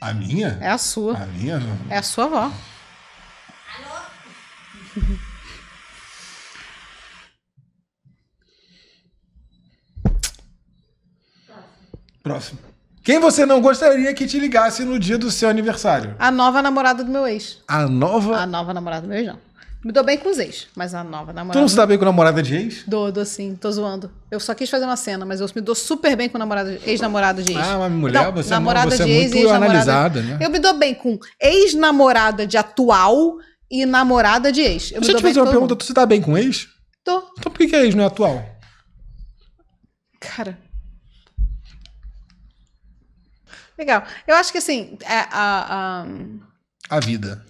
S2: A minha? É a sua. A minha
S1: não. É a sua avó. Alô?
S2: Próximo. Quem você não gostaria que te ligasse no dia do seu aniversário?
S1: A nova namorada do meu ex.
S2: A nova?
S1: A nova namorada do meu ex, não. Me dou bem com os ex, mas a nova namorada. Tu não se dá
S2: bem com namorada de ex?
S1: Dou, dou sim, tô zoando. Eu só quis fazer uma cena, mas eu me dou super bem com namorada, ex-namorada de ex. Ah, mas mulher, você, é namorada você é de é ex, muito ex analisada, né? Eu me dou bem com ex-namorada de atual e namorada de ex. Eu Deixa eu te fazer uma pergunta, tu
S2: se dá bem com ex?
S1: Tô. Então por que, que é ex não é atual? Cara, Legal. Eu acho que assim, é, a, a, a vida.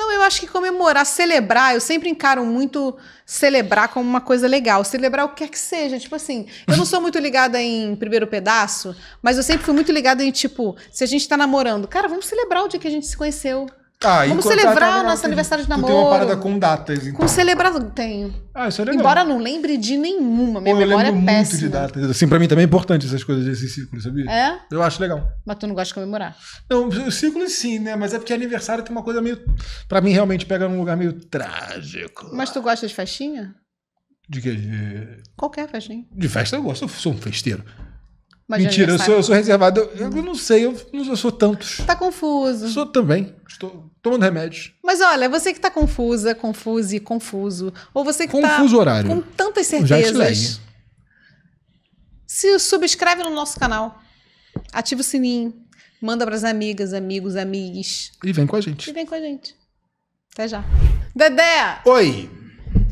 S1: Não, eu acho que comemorar, celebrar, eu sempre encaro muito celebrar como uma coisa legal. Celebrar o que quer que seja. Tipo assim, eu não sou muito ligada em primeiro pedaço, mas eu sempre fui muito ligada em, tipo, se a gente tá namorando, cara, vamos celebrar o dia que a gente se conheceu.
S2: Ah, Vamos celebrar o nosso aniversário de namoro. Tem uma parada com datas, então. Com
S1: celebrar tenho. Ah, isso é legal. Embora não lembre de nenhuma, minha Pô, memória eu é lembro é péssima. muito de
S2: datas. Assim, pra mim também é importante essas coisas desse ciclo, sabia? É? Eu acho legal.
S1: Mas tu não gosta de comemorar? Não, o ciclo sim, né?
S2: Mas é porque aniversário tem uma coisa meio... Pra mim, realmente, pega num lugar meio trágico.
S1: Mas tu gosta de festinha?
S2: De quê? De...
S1: Qualquer festinha. De festa
S2: eu gosto, eu sou um festeiro. Mas Mentira, eu sou, eu sou, reservado. Eu, eu não sei, eu, eu sou tantos. Tá confuso. Sou também. Estou tomando remédios.
S1: Mas olha, você que tá confusa, e confuso. Ou você que tá confuso tá horário. com tantas certezas. Se subscreve no nosso canal. Ativa o sininho. Manda para as amigas, amigos, amigues.
S2: E vem com a gente.
S1: E vem com a gente. Até já. Dedé! Oi!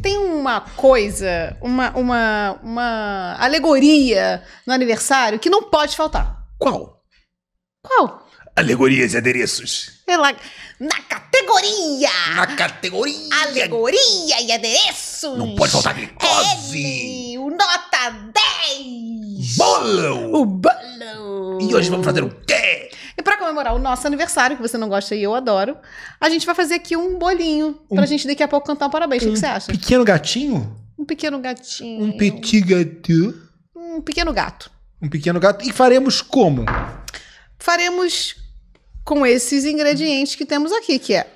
S1: tem uma coisa, uma, uma, uma alegoria no aniversário que não pode faltar. Qual? Qual?
S2: Alegorias e adereços.
S1: É lá, na categoria! Na categoria! Alegoria e adereços! Não pode faltar glicose! É N, o nota 10! Bolão! O bolão! E hoje vamos fazer o quê? E para comemorar o nosso aniversário, que você não gosta e eu adoro, a gente vai fazer aqui um bolinho um, pra gente daqui a pouco cantar um parabéns. Um o que, você acha? Pequeno
S2: gatinho?
S1: Um pequeno gatinho. Um
S2: petit gato?
S1: Um pequeno gato.
S2: Um pequeno gato. E faremos como?
S1: Faremos com esses ingredientes que temos aqui, que é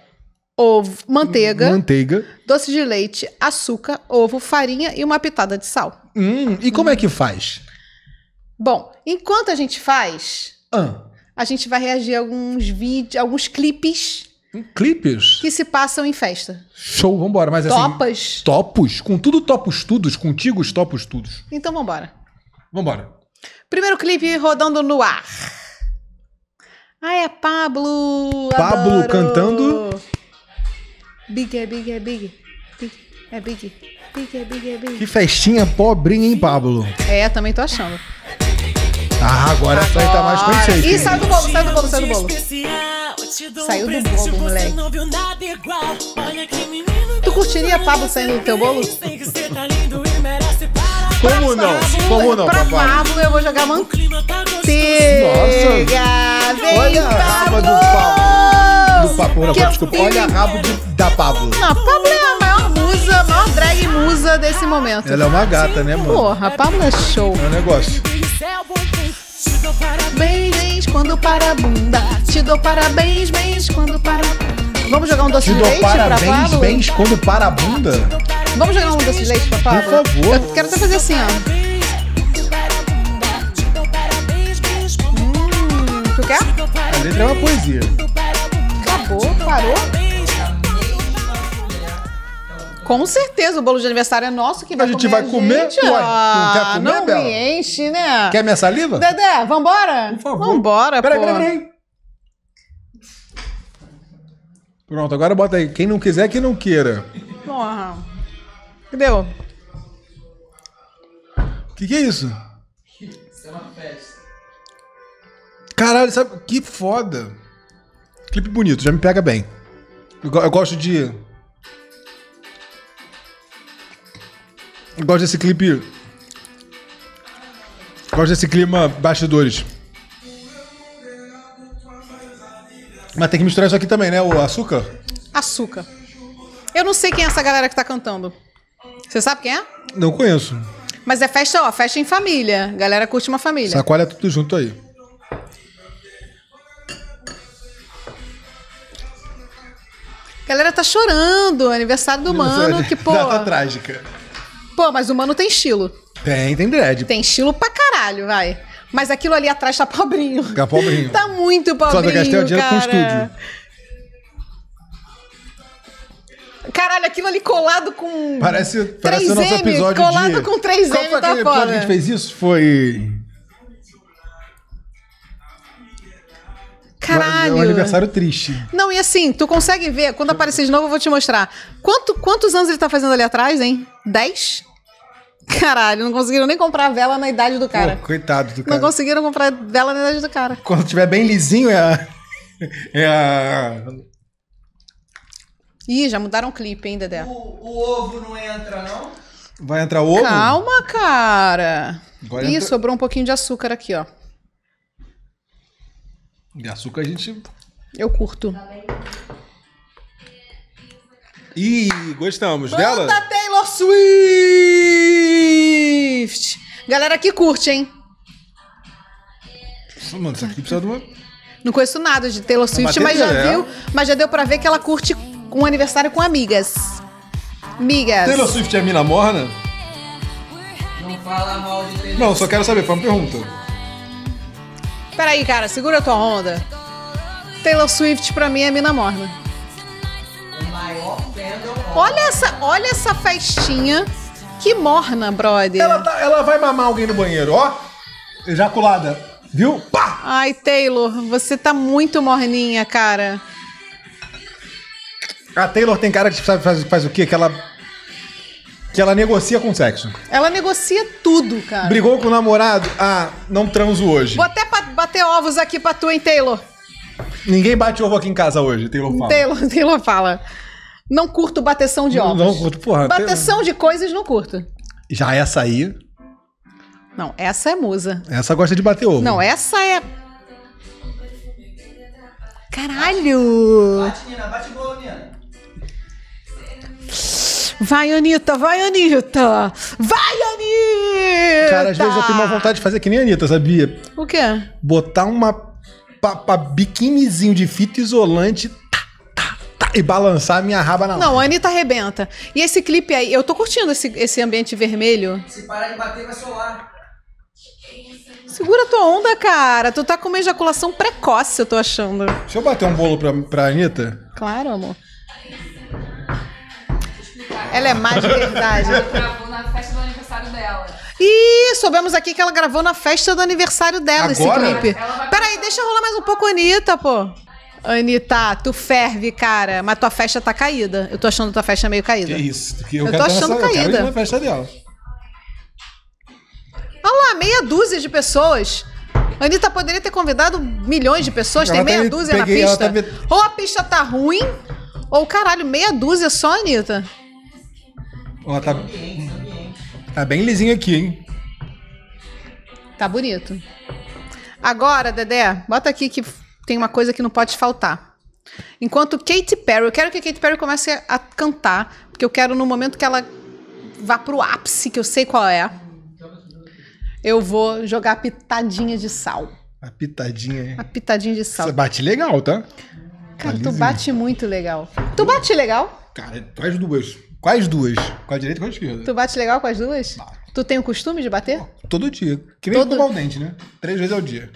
S1: ovo, manteiga, manteiga, doce de leite, açúcar, ovo, farinha e uma pitada de sal.
S2: Hum, e como hum. é que faz?
S1: Bom, enquanto a gente faz, ah. a gente vai reagir a alguns vídeos, alguns clipes.
S2: Hum, clipes?
S1: Que se passam em festa.
S2: Show, vambora. Mas assim, Topas. Assim, topos? Com tudo topos tudos, contigo os topos tudo
S1: Então vambora. Vambora. Primeiro clipe rodando no ar. Ah, é Pablo! Pablo adoro. cantando. Big é big é big. é big. Big é big é big. Que
S2: festinha pobrinha, hein, Pablo?
S1: É, também tô achando.
S2: Ah, agora, a tá mais conhecida. Ih, sai do bolo, sai do bolo, sai do bolo.
S1: Saiu do bolo, moleque. Tu curtiria Pablo saindo do teu bolo? Como não? Como não, pra papai? Pablo eu vou jogar manteiga. Nossa. Vem, Olha a raba do Pablo. Do Pablo,
S2: desculpa. Olha a rabo de, da Pablo.
S1: Não, Pablo é a maior musa, a maior drag musa desse momento. Ela é uma
S2: gata, né, mano? Porra, Pablo é show. É um negócio.
S1: Parabéns quando para a bunda. Te dou parabéns, bens quando para. Vamos jogar um doce Te de dou leite parabéns, pra Pablo? bens
S2: quando para a bunda?
S1: Vamos jogar um doce de leite, papai? Por favor. Eu quero até fazer assim, ó. Hum, tu quer? A
S2: letra é uma poesia.
S1: Acabou? Parou? Com certeza, o bolo de aniversário é nosso. que vai a gente comer vai comer? Gente? Ué, não quer comer, não Bela? me enche, né? Quer minha saliva? Dedé, vambora? Por favor. Vambora, peraí, pô. Peraí, peraí, peraí.
S2: Pronto, agora bota aí. Quem não quiser, quem não queira.
S1: Porra. Deu. O que, que é isso? Isso é uma festa.
S2: Caralho, sabe? Que foda. Clipe bonito, já me pega bem. Eu, eu gosto de. Eu gosto desse clipe. Eu gosto desse clima bastidores. Mas tem que misturar isso aqui também, né? O açúcar?
S1: Açúcar. Eu não sei quem é essa galera que tá cantando. Você sabe quem é?
S2: Não conheço.
S1: Mas é festa, ó, festa em família. Galera curte uma família. Sacoalha
S2: é tudo junto aí.
S1: Galera tá chorando. Aniversário do mano, que pô. Data trágica. Pô, mas o mano tem estilo.
S2: Tem, tem dread.
S1: Tem estilo pra caralho, vai. Mas aquilo ali atrás tá pobrinho. Tá pobrinho. tá muito pobrinho. Só que eu gastei o dinheiro cara. com o estúdio. Caralho, aquilo ali colado com. Parece, parece 3M, o nosso episódio. Colado de... com 3M. Qual foi é tá aquele episódio que a gente fez
S2: isso? Foi. Caralho. É um aniversário triste.
S1: Não, e assim, tu consegue ver, quando aparecer de novo, eu vou te mostrar. Quanto, quantos anos ele tá fazendo ali atrás, hein? 10? Caralho, não conseguiram nem comprar vela na idade do cara. Pô,
S2: coitado do cara.
S1: Não conseguiram comprar vela na idade do cara. Quando
S2: tiver bem lisinho, é a. É a
S1: Ih, já mudaram o clipe, hein, Dedé? O, o
S2: ovo não entra,
S1: não? Vai entrar o ovo? Calma, cara. Agora Ih, entra... sobrou um pouquinho de açúcar aqui, ó.
S2: De açúcar a gente. Eu curto. Ih, gostamos Banda dela? Banda
S1: Taylor Swift! Galera que curte, hein?
S2: Mano, isso aqui precisa de uma.
S1: Não conheço nada de Taylor tá Swift, mas já, é. viu, mas já deu pra ver que ela curte um aniversário com amigas. Amigas. Taylor Swift
S2: é mina morna? Não fala mal de Taylor Não, só quero saber, foi uma pergunta.
S1: Peraí, cara, segura a tua onda. Taylor Swift pra mim é mina morna. Olha essa, olha essa festinha. Que morna, brother. Ela, tá, ela vai mamar alguém no banheiro, ó.
S2: Ejaculada. Viu? Pá!
S1: Ai, Taylor, você tá muito morninha, cara.
S2: A ah, Taylor tem cara que sabe faz, faz o quê? Que ela. Que ela negocia com o sexo.
S1: Ela negocia tudo, cara.
S2: Brigou com o namorado? Ah, não transo hoje. Vou até
S1: bater ovos aqui pra tu, hein, Taylor?
S2: Ninguém bate ovo aqui em casa hoje, Taylor fala. Taylor,
S1: Taylor fala. Não curto bateção de ovos. Não, não
S2: curto, porra. Bateção
S1: Taylor... de coisas não curto.
S2: Já essa aí.
S1: Não, essa é musa. Essa gosta de bater ovo. Não, essa é. Caralho! Bate, Nina,
S2: bate boa, Nina.
S1: Vai, Anitta, vai, Anitta! Vai, Anitta! Cara, às vezes eu tenho uma vontade de fazer que nem a Anitta, sabia? O quê?
S2: Botar uma pa, biquinizinho de fita isolante tá,
S1: tá, tá, e balançar minha raba na Não, a Anitta arrebenta. E esse clipe aí, eu tô curtindo esse, esse ambiente vermelho. Se parar de bater, vai solar. Segura tua onda, cara. Tu tá com uma ejaculação precoce, eu tô achando. Deixa eu bater um bolo pra, pra Anitta? Claro, amor. Ela é mais de verdade. Ela gravou na festa do aniversário dela. Ih, soubemos aqui que ela gravou na festa do aniversário dela Agora? esse clipe. Peraí, deixa rolar mais um pouco, Anitta, pô. Anitta, tu ferve, cara, mas tua festa tá caída. Eu tô achando tua festa meio caída. Que
S2: isso, que eu, eu tô achando caída. Eu quero festa dela.
S1: Olha lá, meia dúzia de pessoas. Anitta poderia ter convidado milhões de pessoas, ela tem tá meia tá, dúzia peguei, na pista. Tá... Ou a pista tá ruim, ou caralho, meia dúzia só, Anitta.
S2: Ó, tá... tá bem lisinho aqui, hein?
S1: Tá bonito. Agora, Dedé, bota aqui que tem uma coisa que não pode faltar. Enquanto Katy Perry, eu quero que a Katy Perry comece a cantar, porque eu quero no momento que ela vá pro ápice, que eu sei qual é, eu vou jogar a pitadinha de sal.
S2: A pitadinha, hein? A
S1: pitadinha de sal.
S2: Você bate legal, tá?
S1: Cara, tá tu bate muito legal. Tu bate legal?
S2: Cara, faz duas. Quais duas? Com a direita e com a esquerda. Tu
S1: bate legal com as duas? Bato. Tu tem o costume de bater?
S2: Todo dia. Que nem Todo... escovar o dente, né? Três vezes ao dia.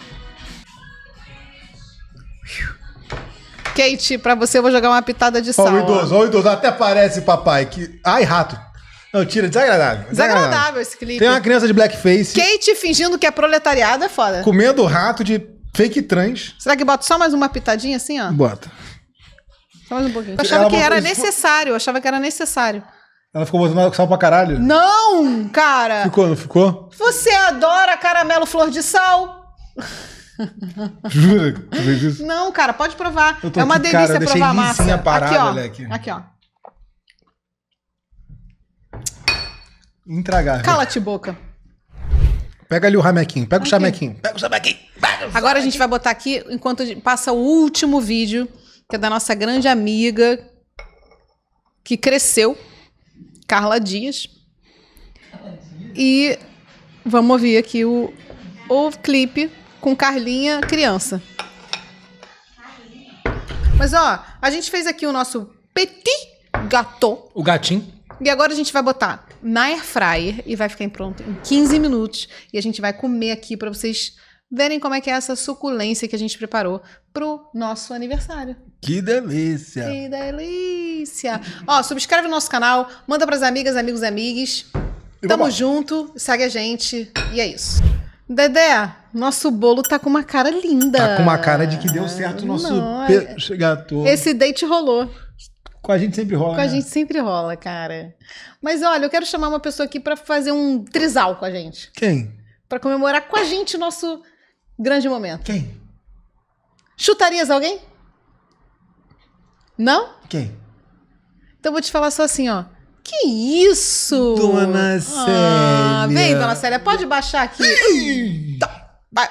S2: Kate, pra você eu vou jogar uma pitada de sal. Ó, o idoso, ó, o idoso, até parece papai que. Ai, rato. Não, tira, desagradável. Desagradável, desagradável
S1: esse clipe. Tem uma criança
S2: de blackface.
S1: Kate fingindo que é proletariada, é foda.
S2: Comendo rato de fake trans.
S1: Será que bota só mais uma pitadinha assim, ó? Bota. Só mais um pouquinho. Eu achava ela que era necessário, eu achava que era necessário.
S2: Ela ficou botando sal pra caralho?
S1: Não, cara!
S2: Ficou, não ficou?
S1: Você adora caramelo flor de sal? Jura
S2: que tu fez isso?
S1: Não, cara, pode provar. Eu tô É uma aqui, delícia eu provar a massa. a parada, aqui, ó. moleque. Aqui, ó.
S2: Intragável. Cala-te boca. Pega ali o ramequinho, pega o chamequinho.
S1: Pega o chamequinho. Agora a gente vai botar aqui enquanto passa o último vídeo que é da nossa grande amiga que cresceu, Carla Dias. E vamos ouvir aqui o, o clipe com Carlinha criança. Mas ó, a gente fez aqui o nosso petit gâteau. O gatinho. E agora a gente vai botar na air fryer e vai ficar pronto em 15 minutos e a gente vai comer aqui para vocês verem como é que é essa suculência que a gente preparou pro nosso aniversário.
S2: Que delícia!
S1: Que delícia! Ó, subscreve o nosso canal, manda pras amigas, amigos e amigues. E Tamo junto, segue a gente e é isso. Dedé, nosso bolo tá com uma cara linda. Tá com uma cara de que deu certo o ah, nosso Não, é-
S2: gato. Esse
S1: date rolou.
S2: Com a gente sempre rola. Com né? a gente
S1: sempre rola, cara. Mas olha, eu quero chamar uma pessoa aqui para fazer um trisal com a gente. Quem? Para comemorar com a gente o nosso Grande momento. Quem? Chutarias alguém? Não? Quem? Então vou te falar só assim, ó. Que isso? Dona ah, Célia. Ah, vem, dona Célia, pode baixar aqui. Eita. Tá, vai,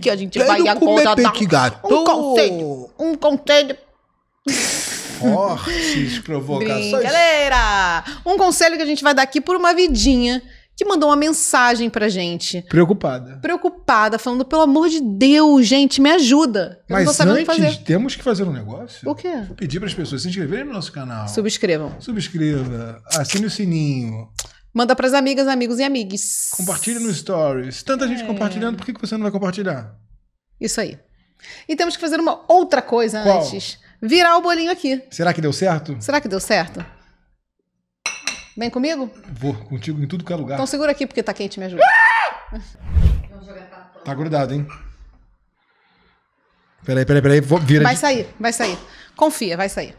S1: que a gente Quero vai agora é dar um conselho. Um conselho. Fortes
S2: provocações.
S1: Galera, Um conselho que a gente vai dar aqui por uma vidinha que mandou uma mensagem pra gente.
S2: Preocupada.
S1: Preocupada, falando, pelo amor de Deus, gente, me ajuda. Eu Mas antes,
S2: temos que fazer um negócio. O quê? Vou pedir para as pessoas se inscreverem no nosso canal. Subscrevam. Subscreva, assine o sininho.
S1: Manda pras amigas, amigos e amigues. Compartilhe
S2: nos stories. Tanta gente é. compartilhando, por que, que você
S1: não vai compartilhar? Isso aí. E temos que fazer uma outra coisa Qual? antes. Virar o bolinho aqui.
S2: Será que deu certo?
S1: Será que deu certo? Vem comigo?
S2: Vou contigo em tudo que é lugar. Então
S1: segura aqui porque tá quente, me ajuda. Ah!
S2: tá grudado, hein? Peraí, peraí, peraí. Vou, vira vai de...
S1: sair, vai sair. Confia, vai sair.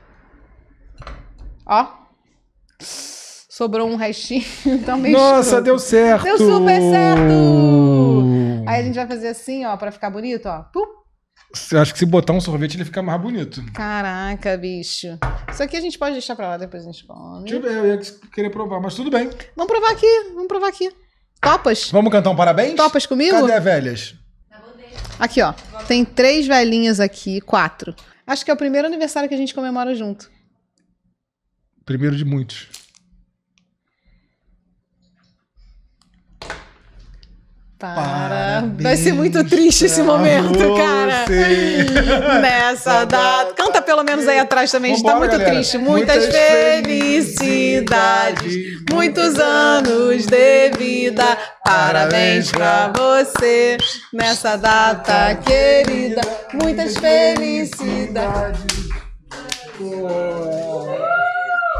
S1: Ó. Sobrou um restinho. Então Nossa, escuro. deu certo! Deu super certo! Aí a gente vai fazer assim, ó, pra ficar bonito, ó. Pup.
S2: Acho que se botar um sorvete, ele fica mais bonito.
S1: Caraca, bicho. Isso aqui a gente pode deixar pra lá, depois a gente come. Deixa eu ver, eu ia querer provar, mas tudo bem. Vamos provar aqui, vamos provar aqui. Topas? Vamos cantar um parabéns? Topas comigo? Cadê velhas? Aqui, ó. Tem três velhinhas aqui, quatro. Acho que é o primeiro aniversário que a gente comemora junto.
S2: Primeiro de muitos.
S1: Parabéns Vai ser muito triste esse momento, cara. Nessa data. Canta pelo menos aí atrás também, Vambora, a gente tá muito galera. triste. Muitas, Muitas felicidades, felicidades, muitos anos de vida. Parabéns pra você nessa data querida. Muitas felicidades. Boa.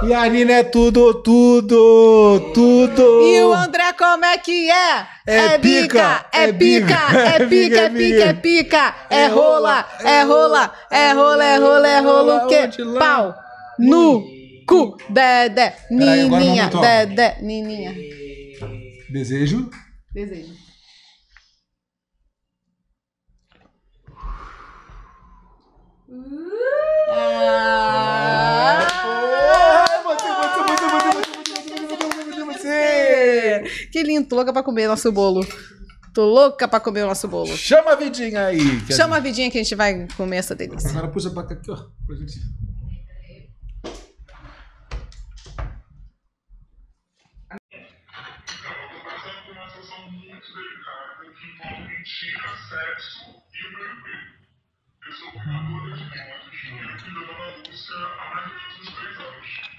S2: E a Nina é tudo, tudo,
S1: tudo. E o André, como é que é? É, pica, é, é, é, é pica, é pica, é pica, é pica, é rola, é rola, é rola, é rola, é rola o quê? Pau, nu, cu, dedé, nininha, dedé, nininha. Desejo? Desejo. Ah! ah Que lindo, tô louca pra comer nosso bolo. Tô louca pra comer o nosso bolo.
S2: Chama a vidinha aí. Chama
S1: a, gente... a vidinha que a gente vai comer essa delícia. Agora puxa a cá aqui, ó. Pra gente... mentira, sexo e o bebê. Eu sou cuidadora de morte e da dona Lúcia há mais de 23 anos.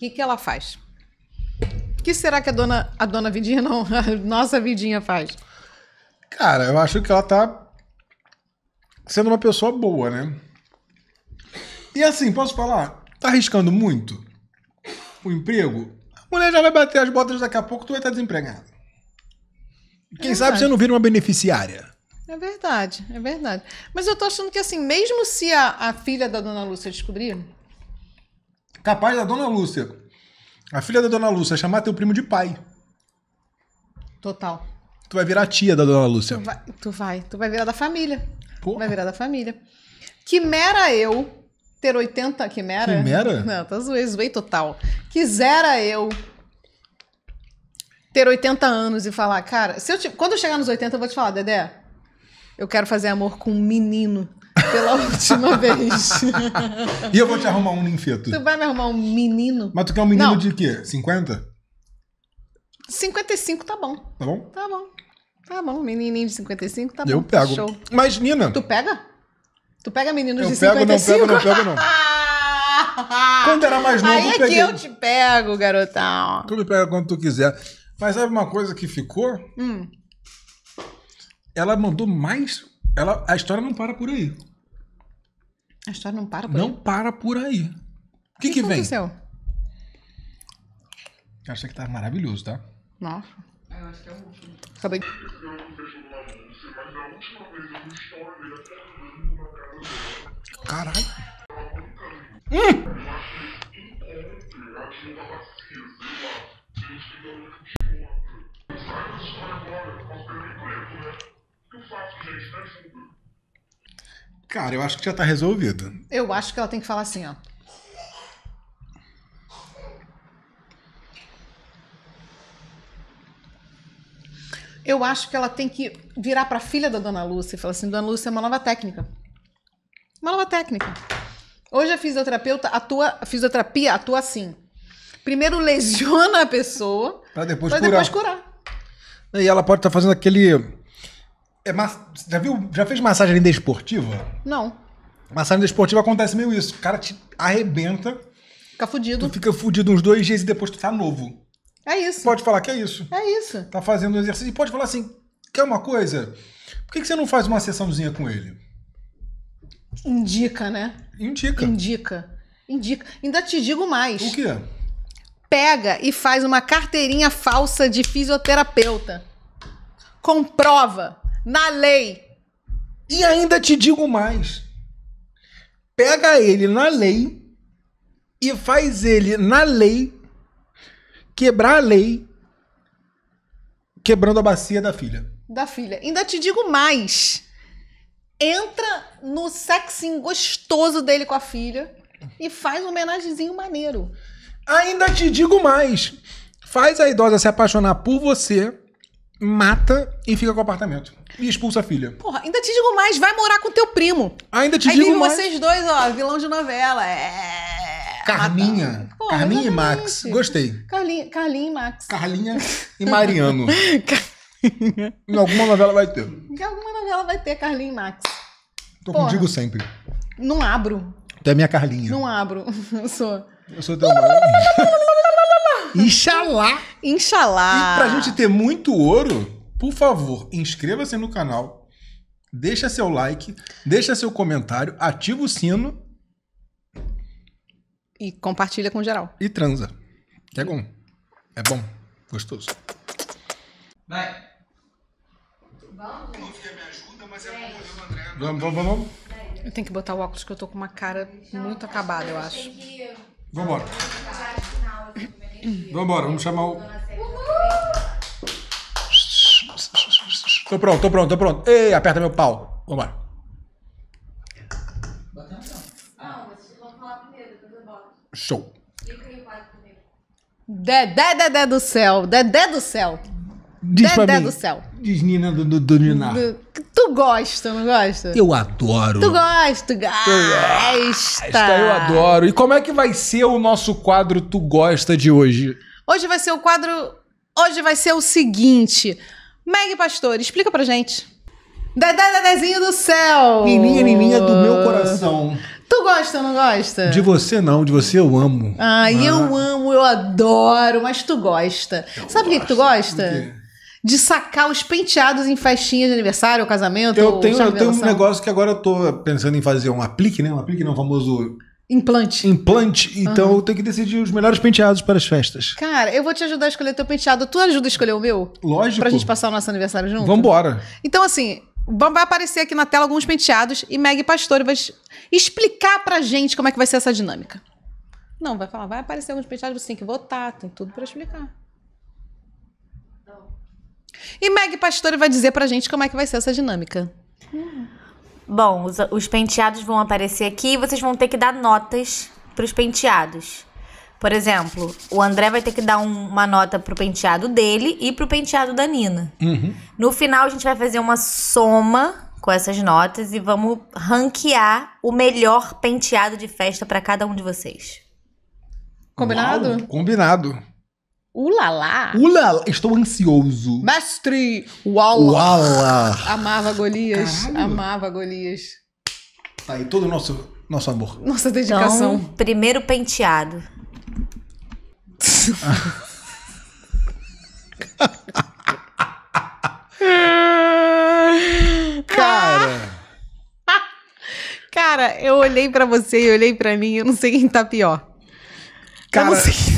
S1: que, que ela faz? O que será que a dona, a dona Vidinha, não, a nossa Vidinha faz?
S2: Cara, eu acho que ela tá sendo uma pessoa boa, né?
S1: E assim, posso falar?
S2: Tá arriscando muito o emprego? A mulher já vai bater as botas daqui a pouco, tu vai estar desempregado.
S1: É Quem é sabe você não vira
S2: uma beneficiária.
S1: É verdade, é verdade. Mas eu tô achando que assim, mesmo se a, a filha da dona Lúcia descobrir,
S2: Capaz da dona Lúcia, a filha da dona Lúcia, chamar teu primo de pai. Total. Tu vai virar tia da dona Lúcia. Tu vai,
S1: tu vai, tu vai virar da família. Porra. Vai virar da família. Quimera eu ter 80. Quimera? mera? Não, tá zoei, zoei total. Quisera eu ter 80 anos e falar, cara, se eu te, quando eu chegar nos 80, eu vou te falar, Dedé, eu quero fazer amor com um menino pela última vez. e eu vou
S2: te arrumar um ninfeto. Tu
S1: vai me arrumar um menino? Mas tu quer um menino Não. de
S2: quê? 50?
S1: 55 tá bom. Tá bom? Tá bom. Tá bom, menininho de 55 tá eu bom. Eu pego. Show. Mas, Nina... Tu pega? Tu pega meninos de pego, 55? Eu pego, não pego, não pego, não. Quando era mais novo, Aí é eu peguei. que eu te pego, garotão.
S2: Tu me pega quando tu quiser. Mas sabe uma coisa que ficou? Hum. Ela mandou mais. Ela, a história não para por aí.
S1: A história não para por não aí. Não
S2: para por aí.
S1: O que, que, que vem? aconteceu?
S2: Eu acho que tá maravilhoso, tá?
S1: Nossa. Eu acho que é o último. Acabei. Caralho. Hum! Sai da história agora, eu posso ter um emprego, né? O que eu faço, gente? Né? Cara,
S2: eu acho que já tá resolvido.
S1: Eu acho que ela tem que falar assim, ó. Eu acho que ela tem que virar para a filha da Dona Lúcia e falar assim: Dona Lúcia é uma nova técnica. Uma nova técnica. Hoje a fisioterapeuta atua, a fisioterapia atua assim. Primeiro lesiona a pessoa
S2: para depois, pra curar. depois curar. E ela pode estar tá fazendo aquele
S1: é ma... já, viu... já fez
S2: massagem ainda esportiva? Não. Massagem esportiva acontece meio isso. O cara te arrebenta. Fica fudido. Tu fica fudido uns dois dias e depois tu tá novo. É isso. Pode falar que é isso. É isso. Tá fazendo um exercício. E pode falar assim: quer uma coisa? Por que, que você não faz uma sessãozinha com ele?
S1: Indica, né? Indica. Indica. Indica. Ainda te digo mais. O quê? Pega e faz uma carteirinha falsa de fisioterapeuta. Comprova na lei. E ainda te digo mais. Pega ele na lei
S2: e faz ele na lei quebrar a lei quebrando a bacia da filha.
S1: Da filha. Ainda te digo mais. Entra no sexo gostoso dele com a filha e faz um homenagenzinho maneiro. Ainda te digo mais.
S2: Faz a idosa se apaixonar por você, mata e fica com o apartamento e expulsa a filha.
S1: Porra, ainda te digo mais, vai morar com teu primo. Ainda te Aí digo mais. Aí vocês dois, ó, vilão de novela. É...
S2: Carminha. Pô, Carminha e Max. Gostei.
S1: Carlinha, Carlinha e Max. Carlinha e Mariano. Carlinha.
S2: Em alguma novela vai ter.
S1: Em alguma novela vai ter Carlinha e Max. Tô Porra. contigo sempre. Não abro.
S2: Tu é minha Carlinha. Não
S1: abro. Eu sou.
S2: Eu sou teu Inxalá.
S1: Inxalá. E pra
S2: gente ter muito ouro, por favor, inscreva-se no canal, deixa seu like, deixa seu comentário, ativa o sino.
S1: E compartilha com geral. E transa. Que é bom. É bom. Gostoso. Vai. Vamos? ajuda, mas é bom
S2: Vamos, vamos, vamos.
S1: Eu tenho que botar o óculos que eu tô com uma cara então, muito acabada, eu acho.
S2: Vambora. Vambora, vamos chamar o. Tô pronto, tô pronto, tô pronto. Ei, aperta meu pau. Vambora.
S1: Show. Dedé, Dedé do céu. Dedé do céu. Diz Dedé mim, do céu.
S2: Diz Nina do, do, do
S1: tu gosta, não gosta? Eu
S2: adoro. Tu
S1: gosta, gosta. Eu adoro.
S2: E como é que vai ser o nosso quadro Tu Gosta de hoje?
S1: Hoje vai ser o quadro... Hoje vai ser o seguinte... Meg Pastor, explica pra gente. Dedé, Dedezinho do céu! Miminha, miminha do meu coração. Tu gosta ou não gosta? De
S2: você não, de você eu amo.
S1: Ai, ah. eu amo, eu adoro, mas tu gosta. Eu Sabe o que, que tu gosta? De sacar os penteados em festinha de aniversário, ou casamento. Eu ou tenho, eu tenho um negócio
S2: que agora eu tô pensando em fazer um aplique, né? Um aplique não, famoso Implante. Implante. Então uhum. eu tenho que decidir os melhores penteados para as festas.
S1: Cara, eu vou te ajudar a escolher teu penteado. Tu ajuda a escolher o meu? Lógico. Pra gente passar o nosso aniversário junto? Vambora. Então, assim, vai aparecer aqui na tela alguns penteados e Meg Pastore vai explicar pra gente como é que vai ser essa dinâmica. Não, vai falar, vai aparecer alguns penteados, você tem que votar, tem tudo para explicar. E Meg Pastore vai dizer pra gente como é que vai ser essa dinâmica. Hum. Bom, os, os penteados vão aparecer aqui e vocês vão ter que dar notas para os penteados. Por exemplo, o André vai ter que dar um, uma nota pro penteado dele e pro penteado da Nina. Uhum. No final, a gente vai fazer uma soma com essas notas e vamos ranquear o melhor penteado de festa para cada um de vocês. Combinado? Uau,
S2: combinado.
S1: Ulala!
S2: Ulalá, estou ansioso.
S1: Mestre! Uala! Uala. Amava Golias, Caralho. amava Golias.
S2: Tá aí todo o nosso, nosso amor.
S1: Nossa dedicação. Então, primeiro penteado. Cara. Cara, eu olhei para você e olhei para mim, eu não sei quem tá pior.
S2: Cara,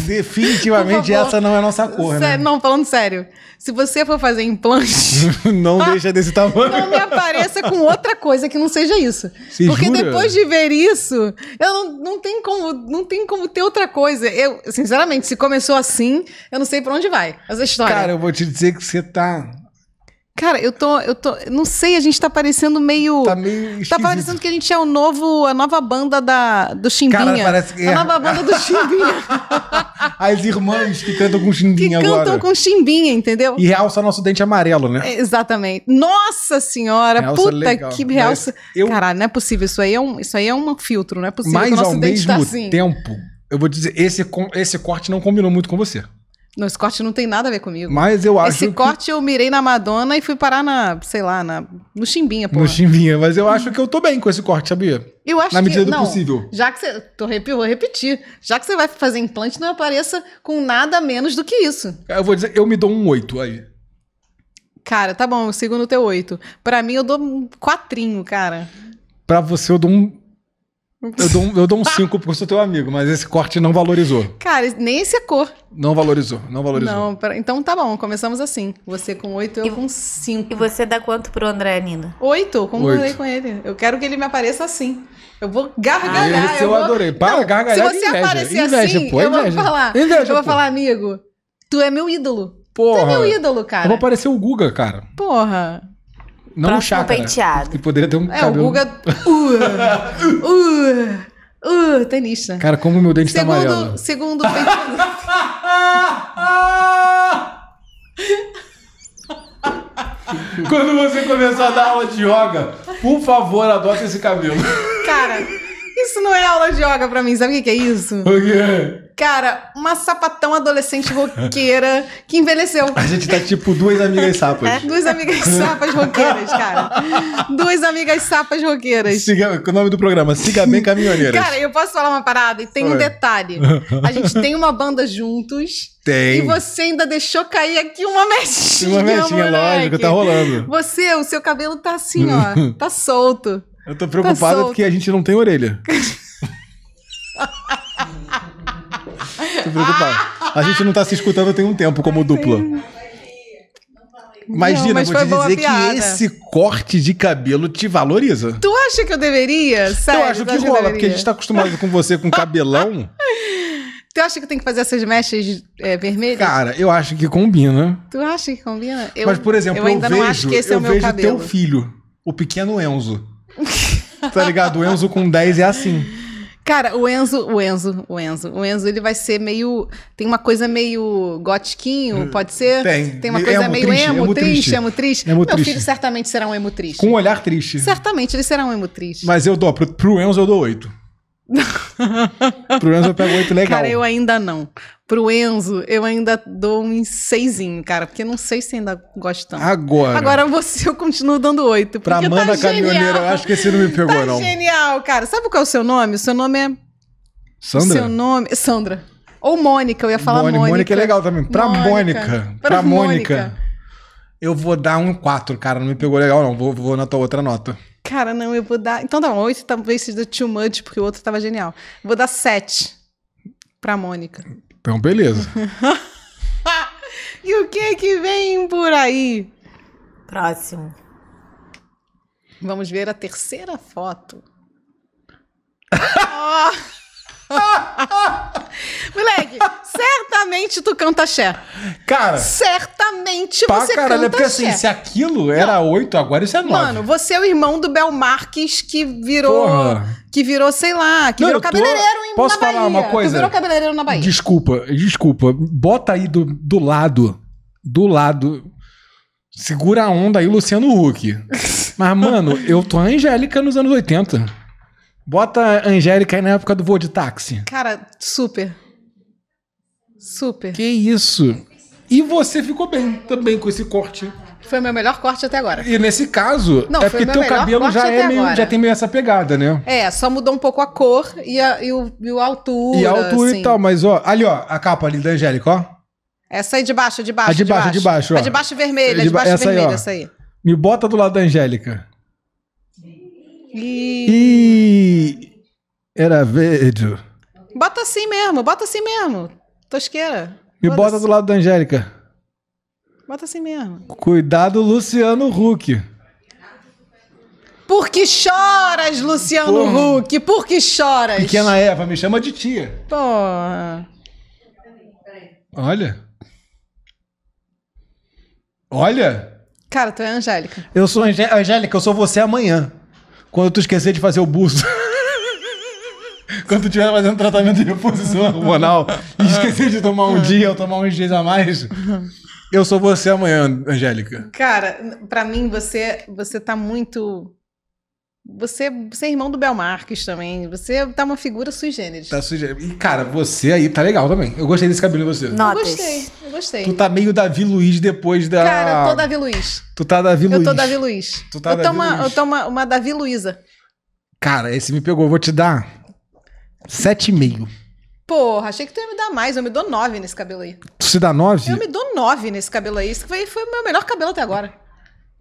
S2: definitivamente essa não é a nossa cor, né?
S1: Não, falando sério. Se você for fazer implante...
S2: não deixa desse tamanho. Não
S1: me apareça com outra coisa que não seja isso. Se Porque jura? depois de ver isso, eu não, não, tem como, não tem como ter outra coisa. Eu, sinceramente, se começou assim, eu não sei pra onde vai essa história. Cara, eu
S2: vou te dizer que você tá
S1: Cara, eu tô, eu tô, não sei, a gente tá parecendo meio, tá meio tá esquisito. tá parecendo que a gente é o novo, a nova banda da do Chimbinha. Cara, parece que é. A nova banda do Chimbinha.
S2: As irmãs que cantam com Chimbinha agora. Que cantam com
S1: Chimbinha, entendeu? E
S2: realça nosso dente amarelo, né? É,
S1: exatamente. Nossa senhora, realça puta legal. que né? realça. Eu... Caralho, não é possível, isso aí é um, isso aí é um filtro, não é possível Mas, que o nosso ao dente tá mesmo tá assim.
S2: tempo, eu vou dizer, esse esse corte não combinou muito com você
S1: no esse corte não tem nada a ver comigo.
S2: Mas eu acho. Esse que... corte
S1: eu mirei na Madonna e fui parar na, sei lá, na, no Chimbinha, pô. No
S2: Chimbinha, mas eu acho que eu tô bem com esse corte, sabia? Eu acho na medida que, do não, possível.
S1: Já que você. Tô, vou repetir. Já que você vai fazer implante, não apareça com nada menos do que isso.
S2: Eu vou dizer, eu me dou um oito aí.
S1: Cara, tá bom, eu sigo no teu oito Pra mim, eu dou um quatrinho, cara.
S2: Pra você, eu dou um eu dou, um, eu dou um 5 porque eu sou teu amigo, mas esse corte não valorizou.
S1: Cara, nem esse é cor.
S2: Não valorizou, não valorizou. Não,
S1: pera, então tá bom, começamos assim. Você com 8, eu e, com 5. E você dá quanto pro André, Nina? 8, concordei com ele. Eu quero que ele me apareça assim. Eu vou gargalhar. Ah, esse eu, eu adorei. Vou... Para, não, gargalhar Se você inveja. aparecer inveja, assim, pô, eu inveja. vou falar. Inveja, eu pô. vou falar, amigo, tu é meu ídolo. Porra. Tu é meu ídolo, cara. Eu vou
S2: aparecer o Guga, cara.
S1: Porra.
S2: Não Próximo chácara. Né? penteado. Que poderia ter um é, cabelo... É, o Guga...
S1: Uh, uh, uh. Uh, tenista.
S2: Cara, como meu dente
S1: tá segundo, tá amarelo. Segundo Quando você começar a dar aula de yoga, por
S2: favor, adota esse cabelo.
S1: Cara, isso não é aula de yoga pra mim. Sabe o que é isso? O quê? Cara, uma sapatão adolescente roqueira que envelheceu. A gente tá
S2: tipo duas amigas sapas. É?
S1: Duas amigas sapas roqueiras, cara. Duas amigas sapas roqueiras.
S2: Siga, o nome do programa, Siga Bem Caminhoneiras. Cara,
S1: eu posso falar uma parada? E tem Oi. um detalhe. A gente tem uma banda juntos. Tem. E você ainda deixou cair aqui uma mechinha, Uma mechinha, moleque. lógico, tá rolando. Você, o seu cabelo tá assim, ó, tá solto. Eu tô preocupado tá porque a
S2: gente não tem orelha.
S1: Tô
S2: A gente não tá se escutando tem um tempo como dupla.
S1: Imagina, não, mas vou te dizer que esse
S2: corte de cabelo te valoriza.
S1: Tu acha que eu deveria? Sério, eu acho que rola, porque a gente tá
S2: acostumado com você com cabelão.
S1: Tu acha que tem que fazer essas mechas é, vermelhas? Cara,
S2: eu acho que combina.
S1: Tu acha que combina? Eu, mas, por exemplo, eu, ainda eu vejo, não acho que esse é eu é o meu vejo cabelo. teu
S2: filho, o pequeno Enzo. tá ligado? O Enzo com 10 é assim.
S1: Cara, o Enzo, o Enzo, o Enzo, o Enzo, ele vai ser meio. Tem uma coisa meio gotiquinho, hum, pode ser? Tem. Tem uma coisa emo, meio triste, emo, emo, triste, triste, emo triste. Emo Meu filho certamente será um emo triste. Com
S2: um olhar triste.
S1: Certamente, ele será um emo triste.
S2: Mas eu dou, pro, pro Enzo eu dou oito. pro Enzo eu pego oito legal. Cara, eu
S1: ainda não. Pro Enzo, eu ainda dou um seisinho, cara, porque não sei se ainda tanto.
S2: Agora. Agora
S1: você, eu continuo dando oito. Pra Amanda tá Caminhoneira, eu acho que esse não me pegou, tá não. genial, cara. Sabe qual é o seu nome? O seu nome é... Sandra? Seu nome... Sandra. Ou Mônica, eu ia falar Mônica. Mônica é legal também. Pra Mônica. Mônica. Pra, pra Mônica. Mônica.
S2: Eu vou dar um quatro, cara. Não me pegou legal, não. Vou, vou na tua outra nota.
S1: Cara, não, eu vou dar... Então dá um oito, talvez seja too much, porque o outro tava genial. Vou dar sete pra Mônica.
S2: Então, beleza.
S1: e o que que vem por aí? Próximo. Vamos ver a terceira foto. oh. Moleque, certamente tu canta xé. Cara. Certamente pá, você caralho, é canta é porque assim, axé. assim,
S2: se aquilo era oito, agora isso é nove. Mano,
S1: você é o irmão do Bel Marques que virou. Porra. Que virou, sei lá, que Não, virou cabeleireiro tô... em, Posso falar Bahia. uma coisa? virou cabeleireiro na Bahia.
S2: Desculpa, desculpa. Bota aí do, do lado. Do lado. Segura a onda aí, Luciano Huck. Mas, mano, eu tô a Angélica nos anos 80. Bota Angélica aí na época do voo de táxi.
S1: Cara, super. Super. Que
S2: isso.
S1: E você ficou bem também com esse corte. Foi meu melhor corte até agora. E
S2: nesse caso, Não, é porque teu cabelo já, é meio, já tem meio essa pegada, né?
S1: É, só mudou um pouco a cor e a, e o, e a altura. E a altura assim. e tal,
S2: mas ó, ali ó, a capa ali da Angélica, ó.
S1: Essa aí de baixo, de baixo. A de baixo, de baixo. De baixo ó. A de baixo vermelha, a é de baixo vermelha, essa aí.
S2: Me bota do lado da Angélica. E... Era verde.
S1: Bota assim mesmo, bota assim mesmo. Tosqueira. E bota, assim. do lado
S2: da Angélica.
S1: Bota assim mesmo.
S2: Cuidado, Luciano Huck.
S1: Por que choras, Luciano Porra. Huck? Por que choras?
S2: Pequena Eva, me chama de tia.
S1: Porra.
S2: Olha. Olha.
S1: Cara, tu é Angélica.
S2: Eu sou Angélica, eu sou você amanhã. Quando tu esquecer de fazer o busto. Quando tu estiver fazendo tratamento de reposição hormonal e esquecer de tomar um dia ou tomar uns dias a mais, eu sou você amanhã, Angélica.
S1: Cara, para mim você você tá muito você, você é irmão do Bel Marques também. Você tá uma figura sui generis.
S2: Tá sui generis. E, cara, você aí tá legal também. Eu gostei desse cabelo de você. Notas. Eu
S1: gostei, eu gostei. Tu tá
S2: meio Davi Luiz depois da. Cara, eu tô
S1: Davi Luiz.
S2: Tu tá Davi Luiz. Eu tô Davi
S1: Luiz. Tu tá eu Davi tô uma, Luiz. Eu tô uma, uma Davi Luiza.
S2: Cara, esse me pegou. Eu vou te dar 7,5.
S1: Porra, achei que tu ia me dar mais. Eu me dou 9 nesse cabelo aí.
S2: Tu se dá 9? Eu me
S1: dou 9 nesse cabelo aí. Isso foi, foi o meu melhor cabelo até agora.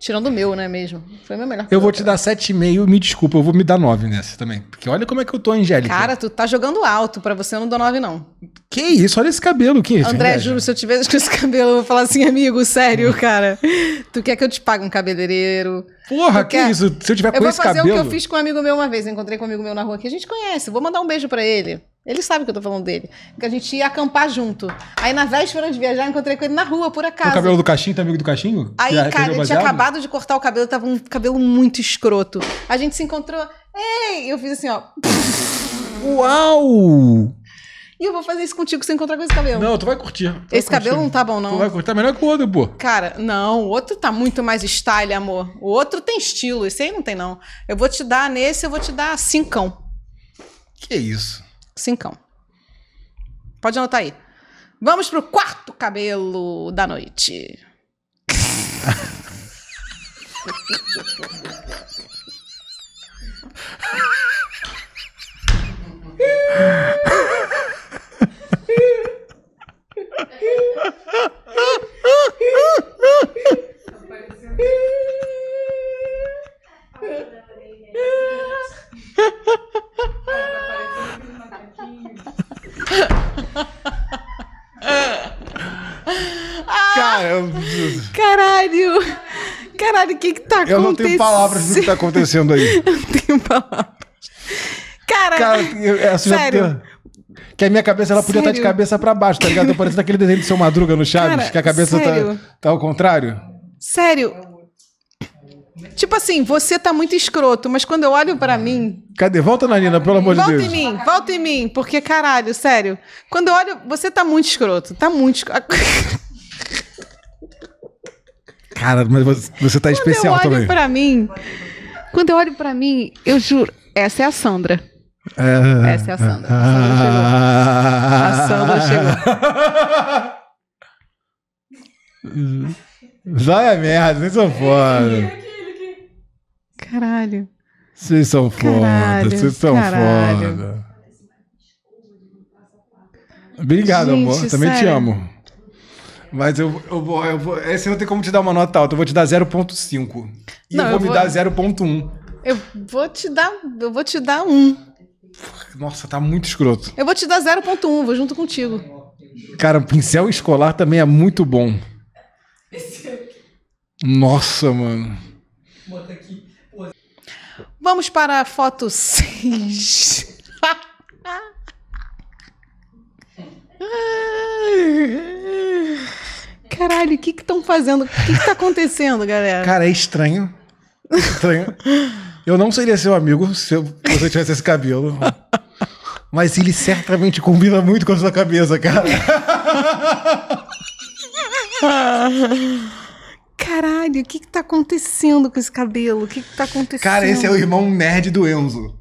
S1: Tirando o meu, né, mesmo? Foi meu melhor. Eu
S2: vou te dar 7,5 e me desculpa, eu vou me dar 9 nessa também. Porque olha como é que eu tô, Angélica. Cara,
S1: tu tá jogando alto, pra você eu não dou 9, não.
S2: Que isso? Olha esse cabelo, que isso? André, Angélica? juro,
S1: se eu tivesse com esse cabelo, eu vou falar assim, amigo, sério, hum. cara. Tu quer que eu te pague um cabeleireiro? Porra, que isso? Se eu tiver com esse cabelo... Eu vou fazer o que eu fiz com um amigo meu uma vez. Eu encontrei com um amigo meu na rua que a gente conhece. Vou mandar um beijo pra ele. Ele sabe que eu tô falando dele. Que a gente ia acampar junto. Aí na véspera de viajar, encontrei com ele na rua, por acaso. O cabelo do
S2: cachinho, tá amigo do cachinho? Aí, cara, ele tinha acabado
S1: de cortar o cabelo, tava um cabelo muito escroto. A gente se encontrou. Ei! Eu fiz assim, ó.
S2: Uau!
S1: E eu vou fazer isso contigo se encontrar com esse cabelo. Não, tu vai curtir. Tu esse vai cabelo curtir. não tá bom, não. Tu vai
S2: curtir. Tá melhor que o outro, pô.
S1: Cara, não. O outro tá muito mais style, amor. O outro tem estilo. Esse aí não tem, não. Eu vou te dar nesse, eu vou te dar cincão.
S2: Que isso?
S1: Cincão. Pode anotar aí. Vamos pro quarto cabelo da noite. Caralho! Caralho, o que que tá acontecendo? Eu não tenho palavras do que tá acontecendo
S2: aí. Eu não tenho palavras.
S1: Cara, Cara eu, assim, sério.
S2: Eu, que a minha cabeça, ela podia estar tá de cabeça pra baixo, tá ligado? Tô parecendo aquele desenho de Seu Madruga no Chaves, Cara, que a cabeça tá, tá ao contrário.
S1: Sério. Tipo assim, você tá muito escroto, mas quando eu olho para mim.
S2: Cadê? Volta na Nina, pelo amor de Deus. Volta em
S1: mim, volta em mim, porque caralho, sério. Quando eu olho, você tá muito escroto, tá muito escroto.
S2: Cara, mas você tá quando especial também. Quando eu olho para
S1: mim, quando eu olho para mim, eu juro, essa é a Sandra.
S2: Ah, essa é a Sandra. Ah, ah, a Sandra chegou. A Sandra chegou. merda, vocês são foda. Caralho. Vocês são foda, vocês são caralho. foda. Obrigado, Gente, amor. Também sério. te amo. Mas eu, eu, vou, eu vou. Esse não tem como te dar uma nota alta. Eu vou te dar 0,5. E não, eu vou eu me vou... dar 0,1.
S1: Eu vou te dar. Eu vou te dar 1.
S2: Nossa, tá muito escroto.
S1: Eu vou te dar 0,1, vou junto contigo.
S2: Cara, o pincel escolar também é muito bom. Nossa, mano.
S1: Vamos para a foto 6. Caralho, o que que estão fazendo? O que está acontecendo, galera?
S2: Cara, é estranho. estranho. Eu não seria seu amigo se você tivesse esse cabelo. Mas ele certamente combina muito com a sua cabeça, cara.
S1: Caralho, o que que tá acontecendo com esse cabelo? O que que tá acontecendo? Cara, esse é o irmão
S2: nerd do Enzo.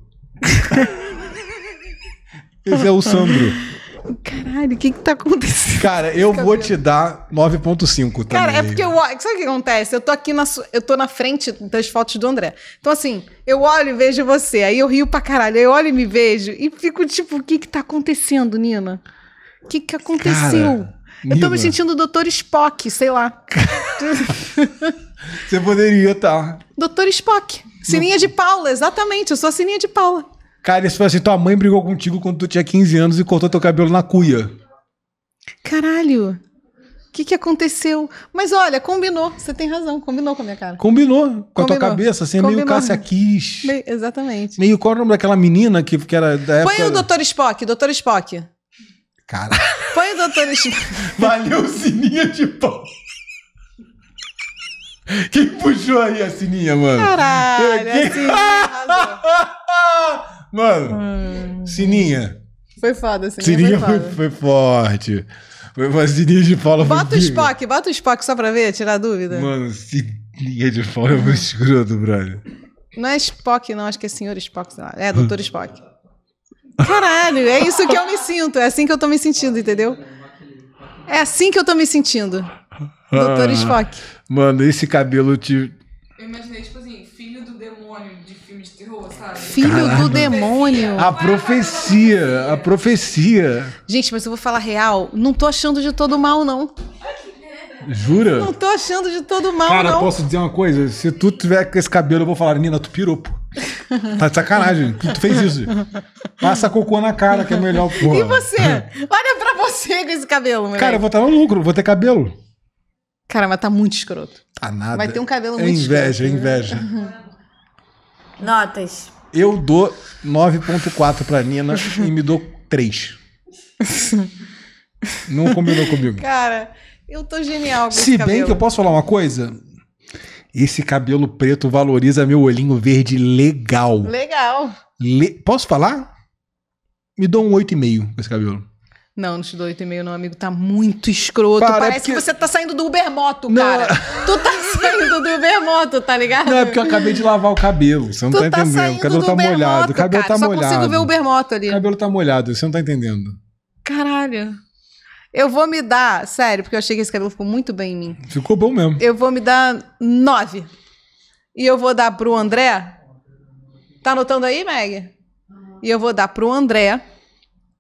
S1: esse é o Sandro. Caralho, o que que tá acontecendo?
S2: Cara, eu vou te dar 9.5 também. Cara, é porque eu
S1: olho... Sabe o que acontece? Eu tô aqui na... Su... Eu tô na frente das fotos do André. Então, assim, eu olho e vejo você. Aí eu rio pra caralho. Aí eu olho e me vejo. E fico tipo, o que que tá acontecendo, Nina? O que que aconteceu? Cara, eu Nina. tô me sentindo Dr. Spock, sei lá.
S2: você poderia estar. Tá.
S1: Dr. Spock. Sininha no... de Paula, exatamente. Eu sou a Sininha de Paula.
S2: Cara, isso foi assim: tua mãe brigou contigo quando tu tinha 15 anos e cortou teu cabelo na cuia.
S1: Caralho! O que, que aconteceu? Mas olha, combinou. Você tem razão, combinou com a minha cara.
S2: Combinou. Com combinou. a tua cabeça, assim, é combinou. meio Cássia Kiss.
S1: exatamente.
S2: Meio qual é o nome daquela menina que, que era da época... Põe o
S1: Dr. Spock, Dr. Spock. Cara. Põe o Dr. Spock. Valeu, sininha de pau.
S2: Quem puxou aí a sininha, mano? Caralho, Quem... a sininha
S1: Mano, hum.
S2: Sininha.
S1: Foi foda, Sininha. Sininha foi, foda. foi,
S2: foi forte. Foi uma Sininha de Paula. Bota o Spock,
S1: bota o Spock só pra ver, tirar dúvida.
S2: Mano, Sininha de Paula é muito escroto, brother.
S1: Não é Spock, não, acho que é Senhor Spock, sei lá. É, Doutor Spock. Caralho, é isso que eu me sinto, é assim que eu tô me sentindo, entendeu? É assim que eu tô me sentindo. Doutor ah, Spock.
S2: Mano, esse cabelo te.
S1: Eu imaginei, tipo filho do demônio de filme de terror, sabe? Filho Caramba. do demônio. A
S2: profecia, a profecia.
S1: Gente, mas eu vou falar real, não tô achando de todo mal, não.
S2: Jura? Não
S1: tô achando de todo mal, Cara, não. Cara, posso
S2: dizer uma coisa? Se tu tiver com esse cabelo, eu vou falar, Nina, tu pirou, pô.
S1: Tá de sacanagem.
S2: tu fez isso. Passa cocô na cara, que é melhor, pô. E você?
S1: Olha pra você com esse cabelo, moleque. Cara, eu
S2: vou estar tá no lucro, vou ter cabelo.
S1: Cara, mas tá muito escroto.
S2: Tá nada. Vai ter um cabelo é muito inveja, escroto. É inveja, é né?
S1: inveja. Notas.
S2: Eu dou 9.4 pra Nina e me dou 3. Não combinou comigo.
S1: Cara, eu tô genial com Se bem cabelo. que eu posso
S2: falar uma coisa, esse cabelo preto valoriza meu olhinho verde legal.
S1: Legal.
S2: Le... Posso falar? Me dou um 8,5 com esse cabelo.
S1: Não, não te dou 8,5 não, amigo. Tá muito escroto. Para, é Parece porque... que você tá saindo do Ubermoto, não. cara. tu tá saindo do Ubermoto, tá ligado? Não, é porque eu acabei de
S2: lavar o cabelo. Você não tu tá, tá entendendo. O cabelo tá molhado. O cabelo cara. tá Só molhado. consigo ver o
S1: Ubermoto ali.
S2: O cabelo tá molhado. Você não tá entendendo.
S1: Caralho. Eu vou me dar, sério, porque eu achei que esse cabelo ficou muito bem em mim.
S2: Ficou bom mesmo.
S1: Eu vou me dar 9. E eu vou dar pro André. Tá anotando aí, Meg? E eu vou dar pro André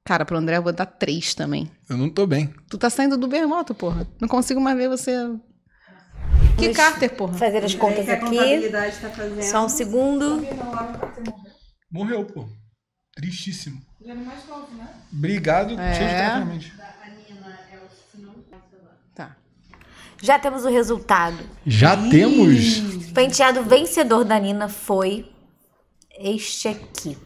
S1: Cara, pro André eu vou dar três também.
S2: Eu não tô bem.
S1: Tu tá saindo do bermoto, porra. Não consigo mais ver você. Que Carter, porra? Fazer as contas é aqui. Tá Só um segundo.
S2: Morreu, pô. Tristíssimo.
S1: Já não é mais né?
S2: Obrigado, é. é tá. Já temos o
S1: resultado. Já Ih. temos? O penteado vencedor da Nina foi este aqui.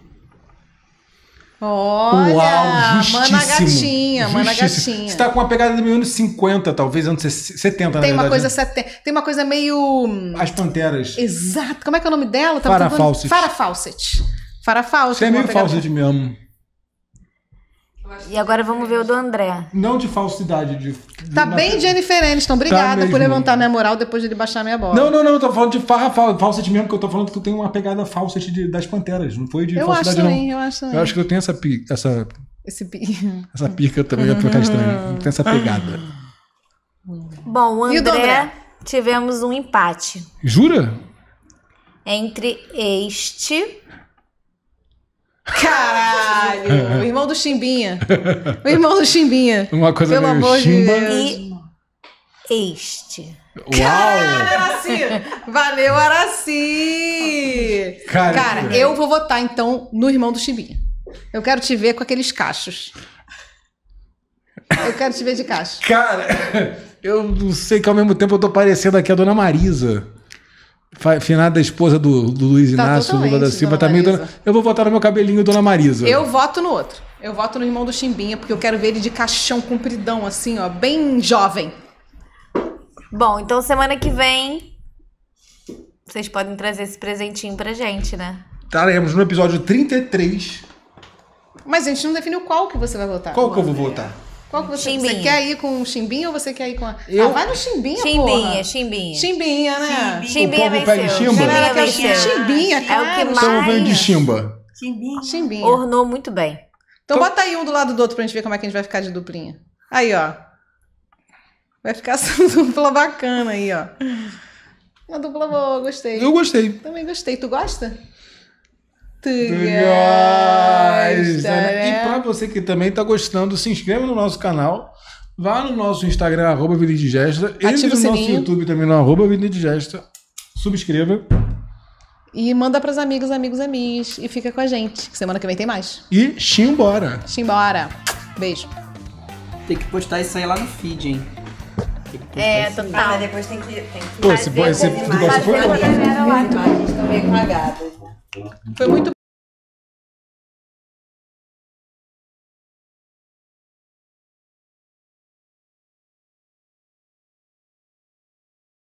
S1: Olha, Mana Gatinha, Mana Gatinha. Você
S2: tá com uma pegada de meio anos 50, talvez, anos 70, Tem uma coisa né?
S1: sete... tem uma coisa meio... Hum, As
S2: Panteras.
S1: Exato. Como é que é o nome dela? Farah Falset. Farah Fawcett. Farah Fawcett. Você é meio Falset mesmo. E agora vamos ver o do André.
S2: Não de falsidade, de. Tá bem
S1: Jennifer Aniston, obrigada tá por levantar minha moral depois de ele baixar minha bola. Não, não, não, eu
S2: tô falando de farra falsete mesmo, que eu tô falando que eu tenho uma pegada falsa de, das panteras. Não foi de eu falsidade. Acho também, Eu acho também, eu acho que eu tenho essa. Pi, essa...
S1: Esse pi...
S2: Essa pica também é ficar estranho. Tem essa pegada.
S1: Bom, o André, André tivemos um empate. Jura? Entre este Caralho! o irmão do Chimbinha. O irmão do Chimbinha.
S2: Uma coisa Pelo amor Chimba. de Deus.
S1: E este. Uau!
S2: Caralho,
S1: Araci! Valeu, Araci! Cara, Cara, eu vou votar então no irmão do Chimbinha. Eu quero te ver com aqueles cachos. Eu quero te ver de cacho.
S2: Cara, eu não sei que ao mesmo tempo eu tô parecendo aqui a dona Marisa finada esposa do, do Luiz tá Inácio Lula da Silva também. Tá dona, eu vou votar no meu cabelinho, Dona Marisa. Eu
S1: voto no outro. Eu voto no irmão do Chimbinha, porque eu quero ver ele de caixão compridão, assim, ó, bem jovem. Bom, então semana que vem vocês podem trazer esse presentinho pra gente, né?
S2: Estaremos no episódio 33.
S1: Mas a gente não definiu qual que você vai votar. Qual que eu vou votar? Qual que você, você quer ir com o chimbinho ou você quer ir com a. Eu? Ah, vai no chimbinha, chimbinha, porra. Chimbinha, chimbinha. né? Chimbinha o povo pega chimba? chimbinha, cara. É o que então, mais. Então vem de
S2: chimba.
S1: Chimbinha. Chimbinha. Ornou muito bem. Então, então bota aí um do lado do outro pra gente ver como é que a gente vai ficar de duplinha. Aí, ó. Vai ficar essa dupla bacana aí, ó. Uma dupla boa, gostei. Eu gostei. Também gostei. Tu gosta? gosta, né? E tá
S2: para você que também está gostando, se inscreva no nosso canal. Vá no nosso Instagram, arroba Vida Indigesta. Entre no nosso YouTube também, no arroba Vida Indigesta. Subscreva.
S1: E manda pros amigos, amigos, amigos. E fica com a gente, que semana que vem tem mais. E ximbora. Ximbora. Beijo. Tem que postar isso aí lá no feed, hein? É, total. Mas depois tem que. Tem que Pô, se, se, se, se, se, se, se, se, se, se, foi muito